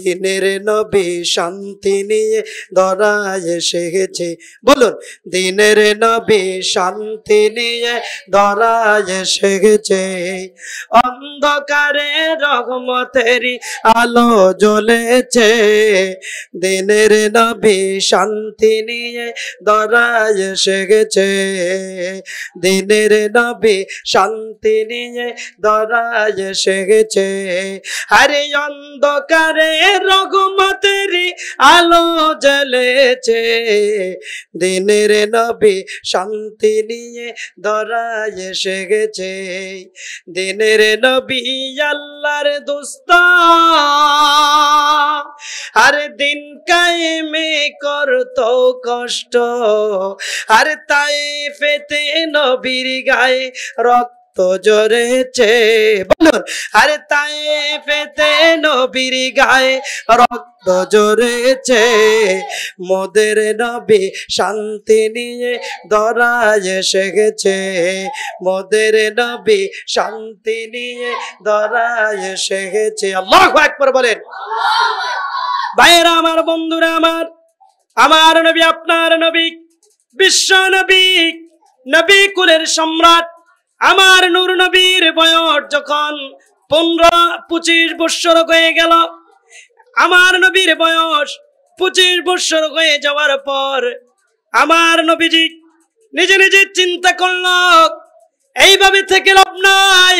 দিনের নবী শান্তি নিয়ে ধরায় এসেছে বলুন দিনের নবী শান্তি নিয়ে ধরায় এসেছে অন্ধকারে রহমতেরই আলো জ্বলেছে দিনের নবী শান্তি নিয়ে ধরায় এসেছে দিনের নবী শান্তি নিয়ে ধরায় এসেছে আরে অন্ধকারে রঘুমতের আলো জ্বলেছে দিনের নবী শান্তি নিয়ে ধরায় এসে গেছে দিনের নবী আল্লাহর দোস্ত আর দিন কায়েমে করত কষ্ট আর তাই ফেতে নবীর গায়ে রক্ত রক্ত বলুন আরে তাই পেতে নবীর গায়ে রক্ত জরেছে মোদের নবী শান্তি নিয়ে দরাজ এসে গেছে মোদের নবী শান্তি নিয়ে ধরা এসে গেছে আল্লাহ একবার বলেন ভাইয়েরা আমার বন্ধুরা আমার আমার নবী আপনার নবী বিশ্ব নবী নবী কুলের সম্রাট আমার নূর নবীর বয়স যখন পনেরো পঁচিশ বৎসর হয়ে গেল আমার নবীর বয়স পঁচিশ বৎসর হয়ে যাওয়ার পর আমার নবীজি নিজে নিজে চিন্তা করল এইভাবে থেকে লাভ নাই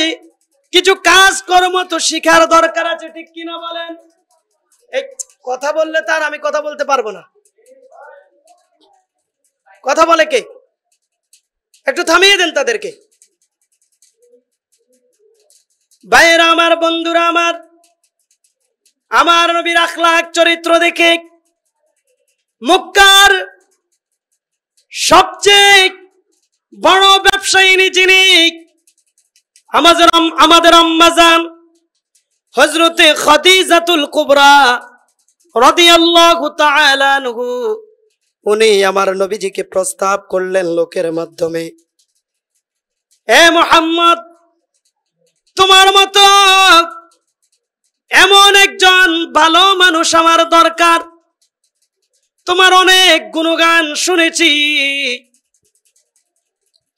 কিছু কাজ কর্ম তো শিখার দরকার আছে ঠিক কিনা বলেন এই কথা বললে তার আমি কথা বলতে পারবো না কথা বলে কে একটু থামিয়ে দেন তাদেরকে ভাইয়েরা আমার বন্ধুরা আমার আমার নবীর আখলাক চরিত্র দেখে মুক্কার সবচেয়ে বড় ব্যবসায়ী যিনি আমাদের আমাদের আম্মাজান হজরতে খদিজাতুল কুবরা রদিয়াল্লাহু তাআলা আনহু উনি আমার নবীজিকে প্রস্তাব করলেন লোকের মাধ্যমে এ মোহাম্মদ তোমার মতো এমন একজন ভালো মানুষ আমার দরকার তোমার অনেক গুণগান শুনেছি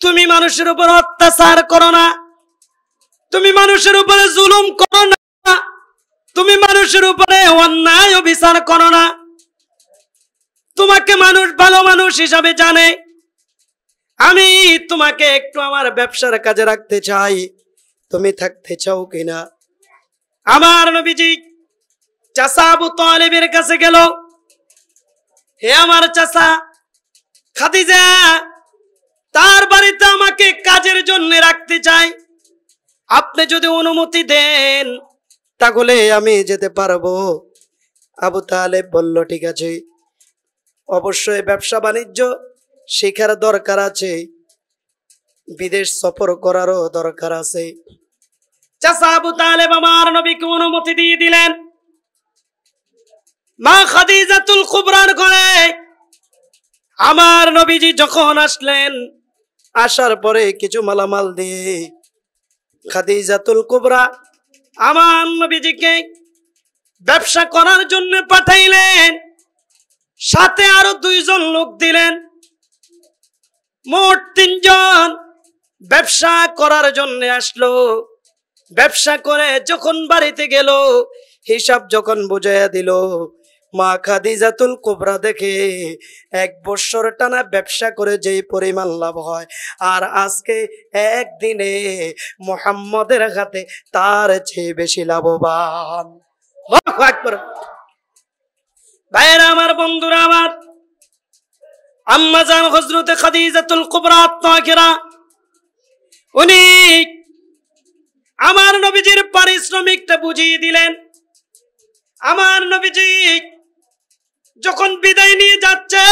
তুমি মানুষের উপর অত্যাচার করো না তুমি মানুষের উপরে জুলুম করো না তুমি মানুষের উপরে অন্যায় অভিচার করো না তোমাকে মানুষ ভালো মানুষ হিসাবে জানে আমি তোমাকে একটু আমার ব্যবসার কাজে রাখতে চাই তুমি থাকতে চাও কিনা আমার নবীজি চাষা আবু তালেবের কাছে গেল হে আমার চাষা খাদিজা তার বাড়িতে আমাকে কাজের জন্য রাখতে চাই আপনি যদি অনুমতি দেন তাহলে আমি যেতে পারবো আবু তালেব বলল ঠিক আছে অবশ্যই ব্যবসা বাণিজ্য শেখার দরকার আছে বিদেশ সফর করারও দরকার আছে চাচা আবু নবীকে অনুমতি দিয়ে দিলেন মা খাদিজাতুল কুবরার ঘরে আমার নবীজি যখন আসলেন আসার পরে কিছু মালামাল দিয়ে খাদিজাতুল কুবরা আমার নবীজিকে ব্যবসা করার জন্য পাঠাইলেন সাথে আরো দুইজন লোক দিলেন মোট তিনজন ব্যবসা করার জন্য আসলো ব্যবসা করে যখন বাড়িতে গেল হিসাব যখন বুঝাইয়া দিল মা খাদিজাতুল কোবরা দেখে এক বছর টানা ব্যবসা করে যেই পরিমাণ লাভ হয় আর আজকে একদিনে মোহাম্মদের হাতে তার চেয়ে বেশি লাভবান ভাইয়েরা আমার বন্ধুরা আমার আম্মা জান হজরতে খাদিজাতুল কোবরা আত্মাকেরা উনি আমার নবীজির পারিশ্রমিকটা বুঝিয়ে দিলেন আমার নবীজি যখন বিদায় নিয়ে যাচ্ছে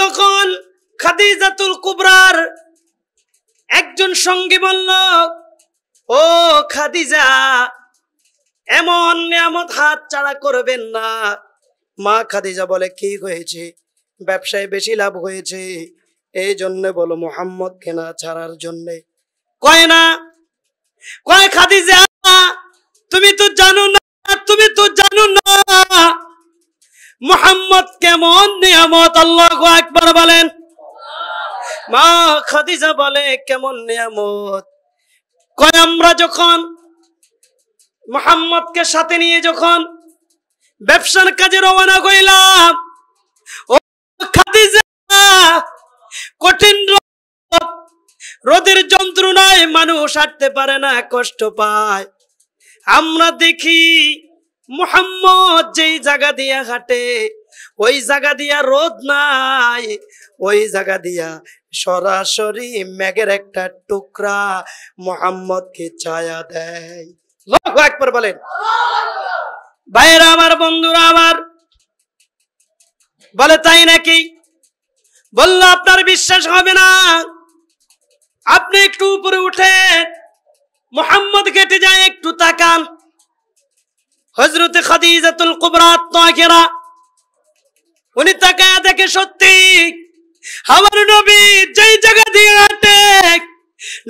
তখন খাদিজাতুল কুবরার একজন সঙ্গী বলল ও খাদিজা এমন নিয়ামত হাত ছাড়া করবেন না মা খাদিজা বলে কি হয়েছে ব্যবসায় বেশি লাভ হয়েছে এই জন্যে বলো মোহাম্মদ কেনা ছাড়ার জন্যে কয় না কয় খাদি যে তুমি তো জানো না তুমি তো জানো না মোহাম্মদ কেমন নিয়ামত আল্লাহ একবার বলেন মা খাদিজা বলে কেমন নিয়ামত কয় আমরা যখন মোহাম্মদকে সাথে নিয়ে যখন ব্যবসার কাজে রওনা করিলাম ও খাদিজা কঠিন রোদের যন্ত্রণায় মানুষ আটতে পারে না কষ্ট পায় আমরা দেখি মোহাম্মদ যেই জায়গা দিয়া হাঁটে ওই জায়গা দিয়া রোদ নাই ওই জায়গা দিয়া সরাসরি ম্যাগের একটা টুকরা মোহাম্মদকে ছায়া দেয় একবার বলেন বাইরা আমার বন্ধুরা আমার বলে তাই নাকি বলল আপনার বিশ্বাস হবে না আপনি একটু উপরে উঠে মোহাম্মদ ঘেটে যায় একটু তাকান হজরতে খাদিজাতুল কুবরাত নয়কেরা উনি তাকায় দেখে সত্যি আমার নবী যেই জায়গা দিয়ে হাঁটে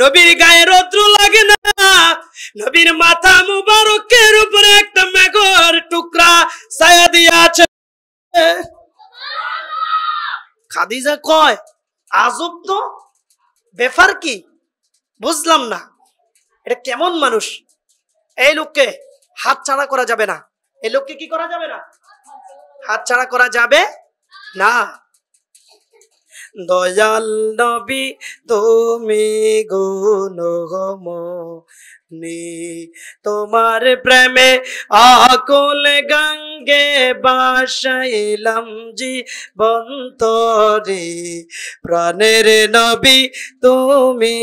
নবীর গায়ে রৌদ্র লাগে না নবীর মাথা মুবারকের উপরে একটা মেঘর টুকরা ছায়া দিয়ে আছে খাদিজা কয় আজব তো ব্যাপার কি বুঝলাম না এটা কেমন মানুষ এই লোককে হাত ছাড়া করা যাবে না এই লোককে কি করা যাবে না হাত ছাড়া করা যাবে না দয়াল নবী তুমি গুণ নি তোমার প্রেমে আকুল গঙ্গে বাসাইলাম জি বন্তরে প্রাণের নবী তুমি